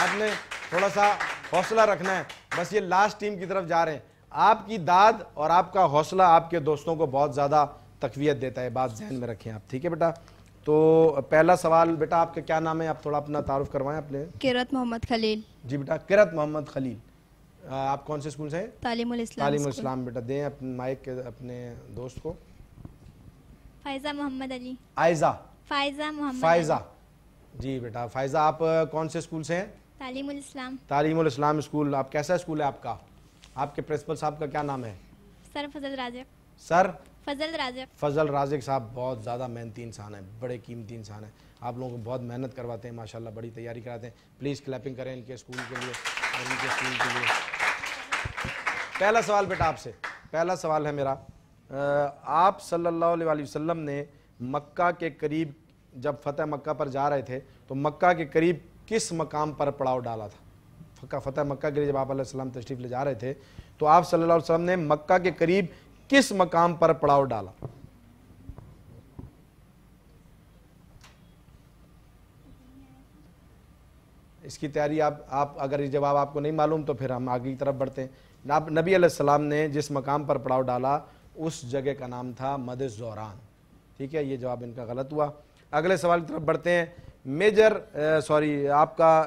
आपने थोड़ा सा हौसला रखना है बस ये लास्ट टीम की तरफ जा रहे हैं आपकी दाद और आपका हौसला आपके दोस्तों को बहुत ज़्यादा तकवीत देता है बात जहन में रखें आप ठीक है बेटा तो पहला सवाल बेटा आपका क्या नाम है आप थोड़ा अपना तारुफ करवाएं अपने
किरत मोहम्मद खलील
जी बेटा किरत मोहम्मद खलील आप कौन से स्कूल से हैं
तालीम इस्लाम
बेटा दें अपने माइक के अपने दोस्त को
फायजा मोहम्मद अली आयजा फायजा मोहम्मद फायजा
जी बेटा फायजा आप कौन से स्कूल से हैं
तालीम इस्लाम
तालीम इस्लाम स्कूल आप कैसा स्कूल है आपका आपके प्रिंसिपल साहब का क्या नाम है
सर फजल राजा सर फजल राजिक
फजल राजिक साहब बहुत ज़्यादा मेहनती इंसान हैं बड़े कीमती इंसान हैं आप लोगों को बहुत मेहनत करवाते हैं माशाल्लाह बड़ी तैयारी कराते हैं प्लीज़ क्लैपिंग करें इनके स्कूल के लिए और इनके स्कूल के लिए पहला सवाल बेटा आपसे पहला सवाल है मेरा आप सल्लल्लाहु अलैहि वसल्लम ने मक्का के करीब जब फतेह मक्का पर जा रहे थे तो मक्का के करीब किस मकाम पर पड़ाव डाला था फतेह मक्का के लिए जब आप तशरीफ़ ले जा रहे थे तो आप सल्लल्लाहु अलैहि वसल्लम ने मक्का के करीब किस मकाम पर पड़ाव डाला इसकी तैयारी आप आप अगर ये जवाब आपको नहीं मालूम तो फिर हम आगे की तरफ बढ़ते हैं आप नबी सलाम ने जिस मकाम पर पड़ाव डाला उस जगह का नाम था मद जोरान ठीक है ये जवाब इनका गलत हुआ अगले सवाल की तरफ बढ़ते हैं मेजर सॉरी आपका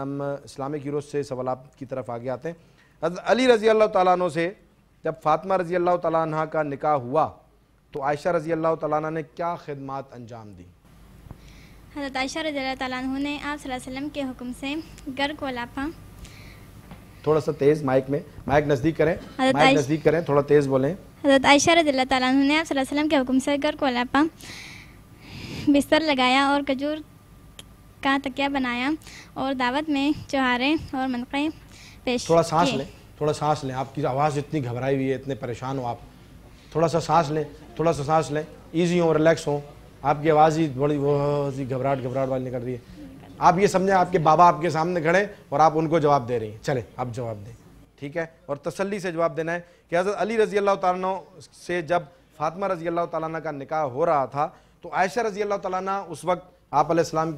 हम इस्लामिक यूरोप से सवाल आपकी तरफ आगे आते हैं अली रजी अल्लाह तु से जब फातिमा रजी अल्लाह तला का निकाह हुआ तो आयशा रजी अल्लाह तला ने क्या खदमात अंजाम दी
हज़रत आयशा रजी तु ने आप के हुक्म से घर को लाफा
थोड़ा सा तेज़ माइक में माइक नज़दीक करें माइक नज़दीक करें थोड़ा तेज़ बोलें
हज़रत आयशा रजी तु ने आप के हुक्म से घर को लापा बिस्तर लगाया और खजूर का तकिया बनाया और दावत में चौहारे और मनक़े पेश थोड़ा सांस लें
थोड़ा सांस लें आपकी आवाज़ इतनी घबराई हुई है इतने परेशान हो आप थोड़ा सा सांस लें थोड़ा सा सांस लें ईजी हों रिलैक्स हों आपकी आवाज़ ही बड़ी वो घबराहट घबराहट वाली निकल रही है आप ये समझें आपके बाबा आपके सामने खड़े और आप उनको जवाब दे रही हैं चले आप जवाब दें ठीक है और तसल्ली से जवाब देना है कि हज़रत अली रज़ी अल्लाह तु से जब फातमा रज़ी अल्लाह तु का निकाह हो रहा था तो आयशा रज़ी अल्लाह तु उस वक्त आप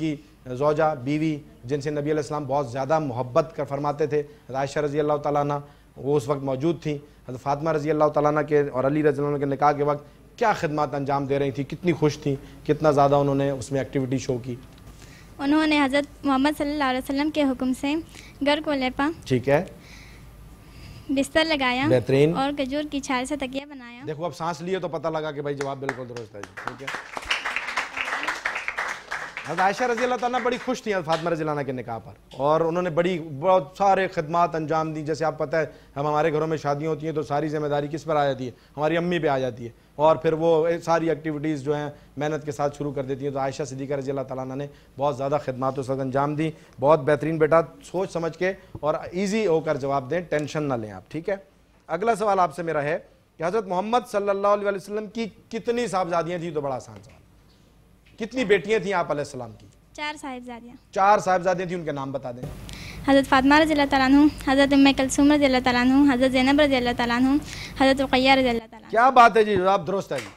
की जोजा बीवी जिनसे नबी अलैहिस्सलाम बहुत ज़्यादा मोहब्बत कर फरमाते थे आयशा रज़ी अल्लाह ताला वो उस वक्त मौजूद थी हज़रत फातमा रज़ी अल्लाह ताला के और अली रज़ी के निकाह के वक्त क्या खदमात अंजाम दे रही थी कितनी खुश थी कितना ज़्यादा उन्होंने उसमें एक्टिविटी शो की
उन्होंने हज़रत मोहम्मद सल्लल्लाहु अलैहि वसल्लम के हुक्म से घर को लेपा ठीक है बिस्तर लगाया बेहतरीन और गजूर की छाल से तकिया बनाया
देखो अब सांस लिए तो पता लगा कि भाई जवाब बिल्कुल दुरुस्त है ठीक है हजरत आयशा रजी अल्लाह बड़ी खुश थी फातमा रजीलाना के निकाह पर और उन्होंने बड़ी बहुत सारे खदमात अंजाम दी जैसे आप पता है हम हमारे घरों में शादियाँ होती हैं तो सारी जिम्मेदारी किस पर आ जाती है हमारी अम्मी पे आ जाती है और फिर वो सारी एक्टिविटीज़ जो हैं मेहनत के साथ शुरू कर देती हैं तो आयशा सदीक़ा रजी अल्लाह ताली ने बहुत ज़्यादा खदमात उस अंजाम दी बहुत बेहतरीन बेटा सोच समझ के और ईजी होकर जवाब दें टेंशन ना लें आप ठीक है अगला सवाल आपसे मेरा है कि हज़रत मोहम्मद सल्ला वसलम की कितनी साहबजादियाँ थी तो बड़ा आसान सवाल कितनी बेटियां थी आप सलाम की
चार साहिबजादियाँ
चार साहिबजादियाँ थी उनके नाम बता दें
हज़रत फातमा रजी हज़रत उम कलसूम रजील तैन हज़रत जैनब रजील हज़रत रुकैया
क्या बात है जी आप दुरुस्त है जी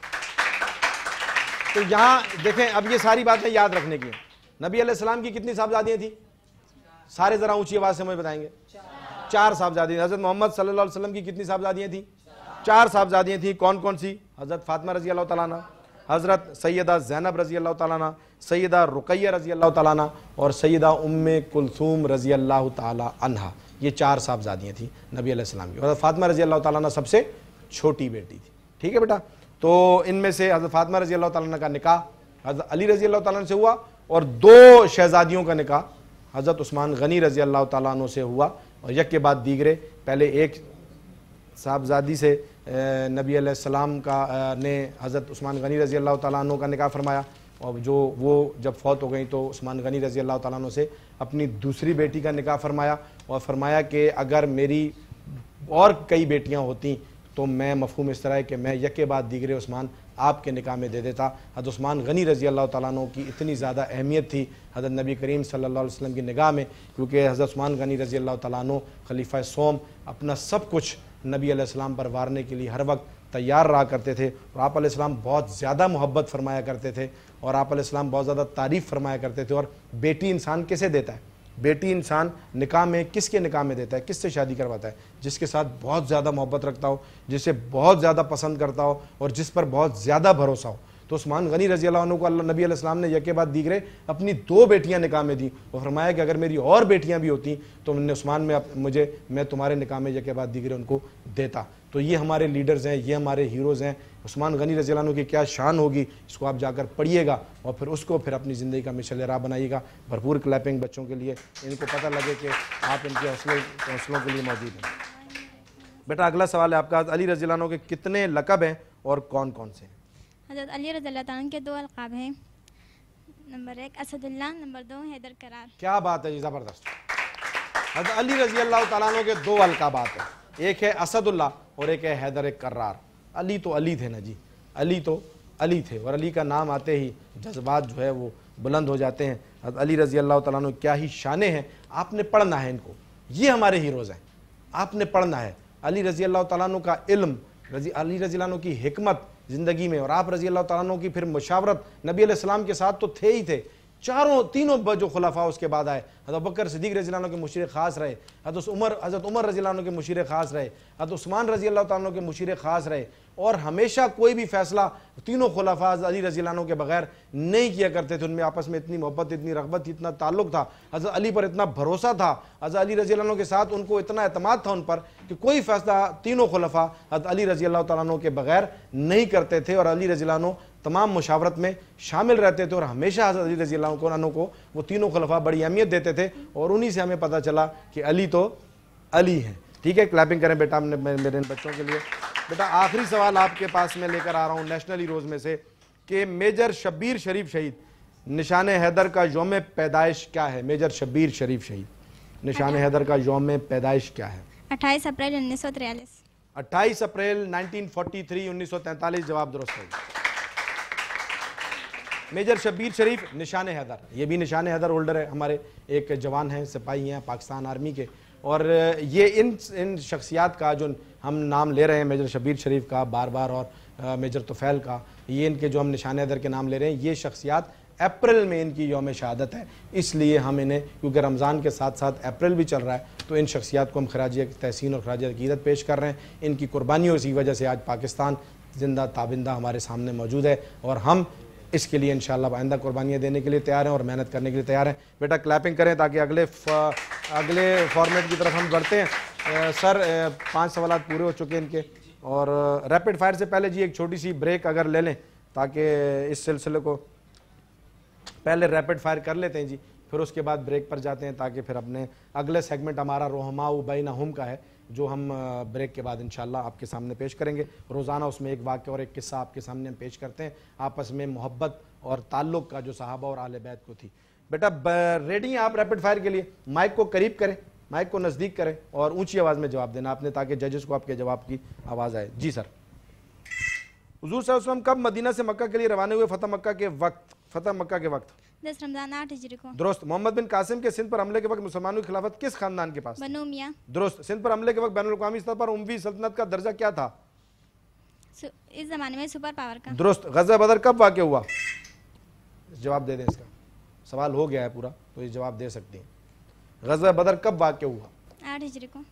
तो यहाँ देखें अब ये सारी बातें याद रखने की नबी सलाम की कितनी साहबजादियाँ थी सारे ज़रा ऊँची आवाज़ से मुझे बताएंगे चार साहबजादियाँ हज़रत मोहम्मद सल्लल्लाहु अलैहि वसल्लम की कितनी साहबजादियाँ थी चार साहबजादियाँ थी कौन कौन सी हज़रत फातमा रजी अल्लाह तला हज़रत सैदा ज़ैनब रज़ी अल्लाह ताला सैदा रुकैया रज़ी अल्लाह ताला और सैदा उम कुलसूम रज़ी अल्लाह तहा ये चार साहबजादियाँ थी नबी अलैहिस्सलाम की और फातिमा रज़ी अल्लाह ताला सबसे छोटी बेटी थी ठीक है बेटा तो इनमें से हज़रत फातिमा रज़ी अल्लाह ताला का निकाह हज़रत अली रज़ी अल्लाह ताला से हुआ और दो शहज़ादियों का निकाह हज़रत उस्मान गनी रज़ी अल्लाह ताला से हुआ और यक के बाद दीगरे पहले एक साहबजादी से नबी सलाम का ने हज़रत उस्मान गनी रज़ी अल्लाह तु का निकाह फरमाया और जो वो जब फौत हो गई तो उस्मान गनी रज़ी अल्लाह तु से अपनी दूसरी बेटी का निकाह फरमाया और फरमाया कि अगर मेरी और कई बेटियाँ होती तो मैं मफहूम इस तरह है कि मैं यके बाद दीगरे उस्मान आपके निकाह में दे देता हद उस्मान गनी रज़ी अल्लाह तु की इतनी ज़्यादा अहमियत थी हजरत नबी करीम सल्ला वसम की निगाह में क्योंकि हज़रत उस्मान गनी रज़ी अल्लाह तु खलीफा सोम अपना सब कुछ नबी आसमाम पर वारने के लिए हर वक्त तैयार रहा करते थे और आप आसमाम बहुत ज़्यादा मोहब्बत फरमाया करते थे और आप आसमाम बहुत ज़्यादा तारीफ़ फरमाया करते थे और बेटी इंसान किसे देता है बेटी इंसान निकाह में किसके निकाह में देता है किससे शादी करवाता है जिसके साथ बहुत ज़्यादा मोहब्बत रखता हो जिसे बहुत ज़्यादा पसंद करता हो और जिस पर बहुत ज़्यादा भरोसा हो तो उस्मान गनी रजी अल्लाह को अल्लाह नबी अलैहिस्सलाम ने यके बाद दीगरे अपनी दो बेटियां निकाह में दी और फरमाया कि अगर मेरी और बेटियां भी होती तो उन्होंने उस्मान में मुझे मैं तुम्हारे निकाह में यके बाद दीगरे उनको देता तो ये हमारे लीडर्स हैं ये हमारे हीरोज़ हैं उस्मान गनी रजी की क्या शान होगी इसको आप जाकर पढ़िएगा और फिर उसको फिर अपनी ज़िंदगी का मिशल राह बनाइएगा भरपूर क्लैपिंग बच्चों के लिए इनको पता लगे कि आप इनके हौसले हौसलों के लिए मौजूद हैं बेटा अगला सवाल है आपका अली रजी के कितने लकब हैं और कौन कौन से हैं
हज़रत अली रज़ी के दो अलकाब हैं नंबर एक असदुल्ला नंबर दो हैदर करार
क्या बात है जी ज़बरदस्त हज़रत अली रजी अल्लाह के दो अलकाबात हैं एक है असदुल्ला और एक है हैदर करार अली तो अली थे ना जी अली तो अली थे और अली का नाम आते ही जज्बात जो है वो बुलंद हो जाते हैं अली रजी अल्लाह तु क्या ही शान हैं आपने पढ़ना है इनको ये हमारे हीरोज़ हैं आपने पढ़ना है अली रजी अल्लाह तु का इल्म रजी अली रजी की हमत ज़िंदगी में और आप रजी अल्लाह तुम की फिर मुशावरत नबी सलाम के साथ तो थे ही थे चारों तीनों जो खुलाफा उसके बाद आए हजरत बकर सदीक रजी के मुशीर खास रहे हजरत उमर हजरत उमर रजी के मुशीर खास रहे हजरत उस्मान रजी अल्लाह के मुशीर खास रहे और हमेशा कोई भी फैसला तीनों खुलाफा अली रजी के बगैर नहीं किया करते थे उनमें आपस में इतनी मोहब्बत इतनी रगबत इतना ताल्लुक था हजरत अली पर इतना भरोसा था हजरत अली रजी के साथ उनको इतना अतमाद था उन पर कि कोई फैसला तीनों खुलाफा हजरत अली रजी अल्लाह के बगैर नहीं करते थे और अली रजी तमाम मुशावरत में शामिल रहते थे और हमेशा हजरत अली रजी अल्लाह को वो तीनों खलफा बड़ी अहमियत देते थे और उन्हीं से हमें पता चला कि अली तो अली हैं ठीक है क्लैपिंग करें बेटा हमने मेरे बच्चों के लिए बेटा आखिरी सवाल आपके पास मैं लेकर आ रहा हूँ नेशनल हीरोज़ में से कि मेजर शब्बीर शरीफ शहीद निशान हैदर का योम पैदाइश क्या है मेजर शब्बीर शरीफ शहीद निशान हैदर का योम पैदाइश क्या है
अट्ठाईस अप्रैल उन्नीस सौ 28 अप्रैल 1943
1943 जवाब दुरुस्त मेजर शब्बीर शरीफ निशान हैदर ये भी निशान हैदर होल्डर है हमारे एक जवान हैं सिपाही हैं पाकिस्तान आर्मी के और ये इन इन शख्सियात का जो हम नाम ले रहे हैं मेजर शब्बीर शरीफ का बार बार और मेजर तुफैल का ये इनके जो हम निशान हैदर के नाम ले रहे हैं ये शख्सियात अप्रैल में इनकी योम शहादत है इसलिए हम इन्हें क्योंकि रमज़ान के साथ साथ अप्रैल भी चल रहा है तो इन शख्सियात को हम खराज तहसीन और खराज अकीदत पेश कर रहे हैं इनकी कुर्बानियों इसी वजह से आज पाकिस्तान जिंदा ताबिंदा हमारे सामने मौजूद है और हम इसके लिए इंशाल्लाह आइंदा कुर्बानियाँ देने के लिए तैयार हैं और मेहनत करने के लिए तैयार हैं बेटा क्लैपिंग करें ताकि अगले अगले फॉर्मेट की तरफ हम बढ़ते हैं सर पाँच सवाल पूरे हो चुके हैं इनके और रैपिड फायर से पहले जी एक छोटी सी ब्रेक अगर ले लें ताकि इस सिलसिले को पहले रैपिड फायर कर लेते हैं जी फिर उसके बाद ब्रेक पर जाते हैं ताकि फिर अपने अगले सेगमेंट हमारा रोहमा बैना हम का है जो हम ब्रेक के बाद इंशाल्लाह आपके सामने पेश करेंगे रोज़ाना उसमें एक वाक्य और एक किस्सा आपके सामने हम पेश करते हैं आपस में मोहब्बत और ताल्लुक़ का जो साहबा और आल बैत को थी बेटा रेडी हैं आप रैपिड फायर के लिए माइक को करीब करें माइक को नज़दीक करें और ऊंची आवाज़ में जवाब देना आपने ताकि जजेस को आपके जवाब की आवाज़ आए जी सर हजूर साहब कब मदीना से मक्का के लिए रवाना हुए फतेह मक्का के वक्त फतेह मक्का के वक्त
दस रमजान आठ हिजरी को दोस्त
मोहम्मद बिन कासिम के सिंध पर हमले के वक्त मुसलमानों की खिलाफत किस खानदान के पास बनोमिया मियाँ दुरुस्त सिंध पर हमले के वक्त बैन स्तर पर उमवी सल्तनत का दर्जा क्या था
इस जमाने में सुपर पावर का
दुरुस्त गजा बदर कब वाक़ हुआ जवाब दे दें इसका सवाल हो गया है पूरा तो ये जवाब दे सकते हैं गजा बदर कब वाक़ हुआ
आठ हिजरी को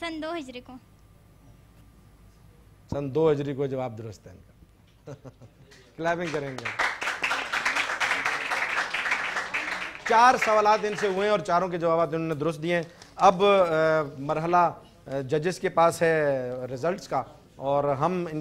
सन दो हिजरी को
सन दो हिजरी को जवाब दुरुस्त है इनका क्लैपिंग करेंगे चार सवाल इनसे हुए हैं और चारों के जवाब इन्होंने दुरुस्त दिए हैं अब मरहला जजेस के पास है रिजल्ट्स का और हम इन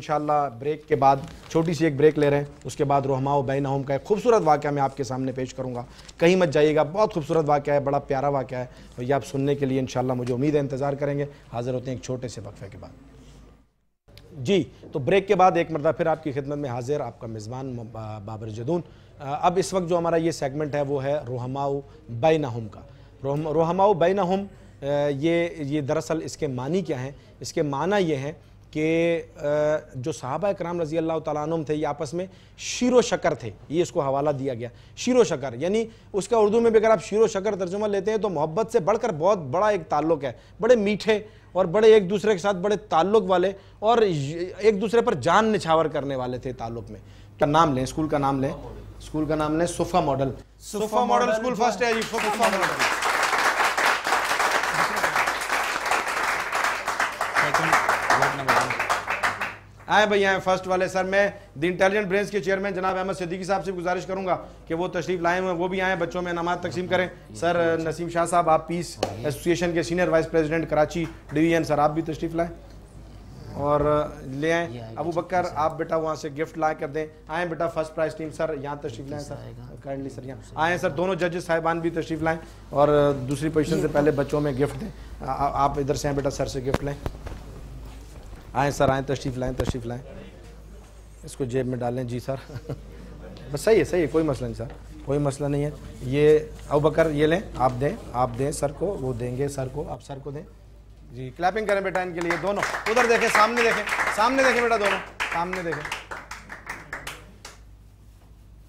ब्रेक के बाद छोटी सी एक ब्रेक ले रहे हैं उसके बाद रोहमा बैन होम का एक खूबसूरत वाक्य मैं आपके सामने पेश करूँगा कहीं मत जाइएगा बहुत खूबसूरत वाक्य है बड़ा प्यारा वाक्य है और ये आप सुनने के लिए इन मुझे उम्मीद है इंतज़ार करेंगे हाज़िर होते हैं एक छोटे से वक्फे के बाद जी तो ब्रेक के बाद एक मरतबा फिर आपकी खिदमत में हाजिर आपका मेज़बान बाबर जदून अब इस वक्त जो हमारा ये सेगमेंट है वो है रोहमाऊ बैनाहम का रोहमाऊ बैनाहम ये ये दरअसल इसके मानी क्या हैं इसके माना ये हैं कि जो साहबा कराम रजी अल्लाह तुम थे ये आपस में शीरो शकर थे ये इसको हवाला दिया गया शीरो शकर यानी उसका उर्दू में भी अगर आप शीरो शकर तर्जुमा लेते हैं तो मोहब्बत से बढ़कर बहुत बड़ा एक ताल्लुक़ है बड़े मीठे और बड़े एक दूसरे के साथ बड़े ताल्लुक़ वाले और एक दूसरे पर जान निछावर करने वाले थे ताल्लुक़ में का नाम लें स्कूल का नाम लें स्कूल का नाम है sofa model sofa model school first है मॉडल आए भैया फर्स्ट वाले सर मैं द इंटेलिजेंट ब्रेंस के चेयरमैन जनाब अहमद सिद्दीकी साहब से गुजारिश करूंगा कि वो तशरीफ लाए हुए वो भी आए बच्चों में नमाज तकसीम करें सर नसीम शाह साहब आप पीस एसोसिएशन के senior vice president Karachi division sir आप भी तशरीफ लाएं और ले आए अबू बकर आप बेटा वहाँ से गिफ्ट ला कर दें आए बेटा फर्स्ट प्राइज टीम सर यहाँ तशरीफ लाएँ सर काइंडली सर यहाँ आए सर दोनों जजेस साहिबान भी तशरीफ लाएँ और दूसरी पोजिशन से पहले बच्चों में गिफ्ट दें आप इधर से आए बेटा सर से गिफ्ट लें आए सर आए तशरीफ लाएँ तशरीफ लाएँ इसको जेब में डालें जी सर बस सही है सही है कोई मसला नहीं सर कोई मसला नहीं है ये बकर ये लें आप दें आप दें सर को वो देंगे सर को आप सर को दें जी क्लैपिंग करें बेटा इनके लिए दोनों उधर देखें सामने देखें सामने देखें बेटा दोनों सामने देखें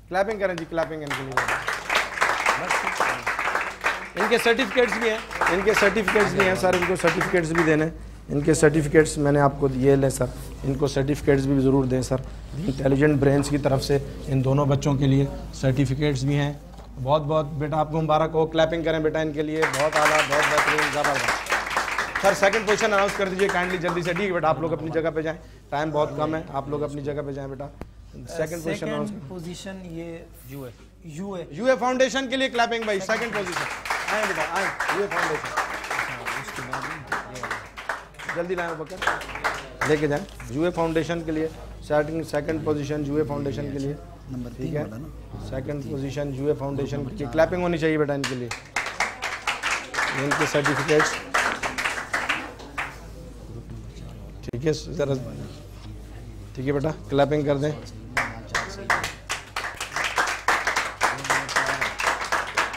क्लैपिंग करें जी क्लैपिंग इनके लिए इनके सर्टिफिकेट्स भी हैं इनके सर्टिफिकेट्स भी हैं सर इनको सर्टिफिकेट्स भी देने इनके सर्टिफिकेट्स मैंने आपको दिए लें सर इनको सर्टिफिकेट्स भी ज़रूर दें सर इंटेलिजेंट ब्रेंस की तरफ से इन दोनों बच्चों के लिए सर्टिफिकेट्स भी हैं बहुत बहुत बेटा आपको मुबारक हो क्लैपिंग करें बेटा इनके लिए बहुत आला बहुत बेहतरीन ज़बरदस्त सर सेकंड पोजीशन अनाउंस कर दीजिए काइंडली जल्दी से ठीक है बेटा आप लोग अपनी जगह पे जाएं टाइम बहुत कम है आप लोग अपनी जगह पे जाएं बेटा सेकंड पोजीशन अनाउंस पोजीशन ये यूए यूए यूए फाउंडेशन के लिए क्लैपिंग भाई सेकंड पोजीशन आए बेटा आए यूए फाउंडेशन जल्दी लाए बकर लेके जाएं यूए फाउंडेशन के लिए starting second position UA foundation के लिए नंबर ठीक है सेकंड पोजीशन यूए फाउंडेशन की क्लैपिंग होनी चाहिए बेटा इनके लिए इनके सर्टिफिकेट्स ठीक है ज़रा ठीक है बेटा क्लैपिंग कर दें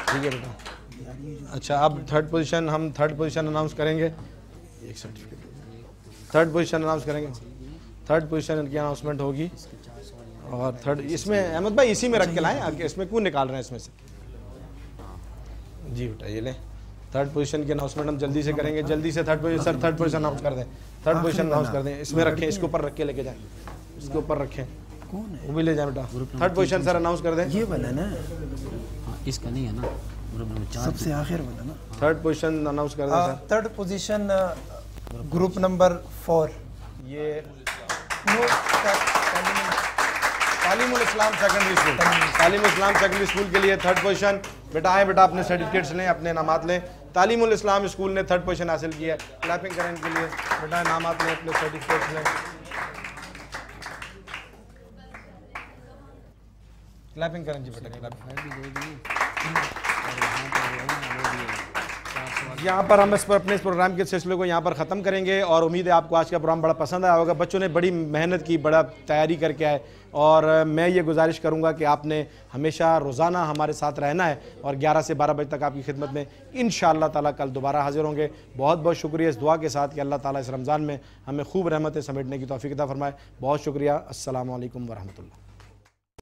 ठीक है बेटा अच्छा अब थर्ड पोजीशन हम थर्ड पोजीशन अनाउंस करेंगे एक सर्टिफिकेट थर्ड पोजीशन अनाउंस करेंगे थर्ड पोजीशन की अनाउंसमेंट होगी और थर्ड इसमें अहमद भाई इसी में रख के आगे इसमें क्यों निकाल रहे हैं इसमें से जी बेटा ये लें थर्ड पोजीशन की अनाउंसमेंट हम जल्दी से करेंगे जल्दी से third position sir third position announce कर दें थर्ड पोजीशन अनाउंस कर दें इसमें हाँ। रखें इसके ऊपर रख के लेके जाएं इसके ऊपर रखें कौन है वो भी ले जाएं बेटा थर्ड पोजीशन सर अनाउंस कर दें ये वाला ना हाँ, इसका नहीं है ना सबसे आखिर वाला ना थर्ड पोजीशन अनाउंस कर दें sir third position group number four ये तालीम इस्लाम तालीम इस्लाम सेकेंडरी स्कूल के लिए थर्ड पोजीशन बेटा आए बेटा अपने सर्टिफिकेट्स लें अपने नामात लें तालीम इस्लाम स्कूल ने थर्ड पोजिशन हासिल किया है क्लैपिंग करने के लिए बेटा नाम आपने अपने सर्टिफिकेट में क्लैपिंग करें जी
बेटा
यहाँ पर हम इस पर अपने इस प्रोग्राम के सिलसिले को यहाँ पर ख़त्म करेंगे और उम्मीद है आपको आज का प्रोग्राम बड़ा पसंद आया होगा बच्चों ने बड़ी मेहनत की बड़ा तैयारी करके आए और मैं ये गुजारिश करूँगा कि आपने हमेशा रोज़ाना हमारे साथ रहना है और 11 से 12 बजे तक आपकी खिदमत में इन ताला कल दोबारा हाजिर होंगे बहुत बहुत शुक्रिया इस दुआ के साथ कि अल्लाह ताला इस रमज़ान में हमें खूब रहमतें समेटने की तोफ़ी तोफ़ीकता फरमाए बहुत शुक्रिया असल वरहमल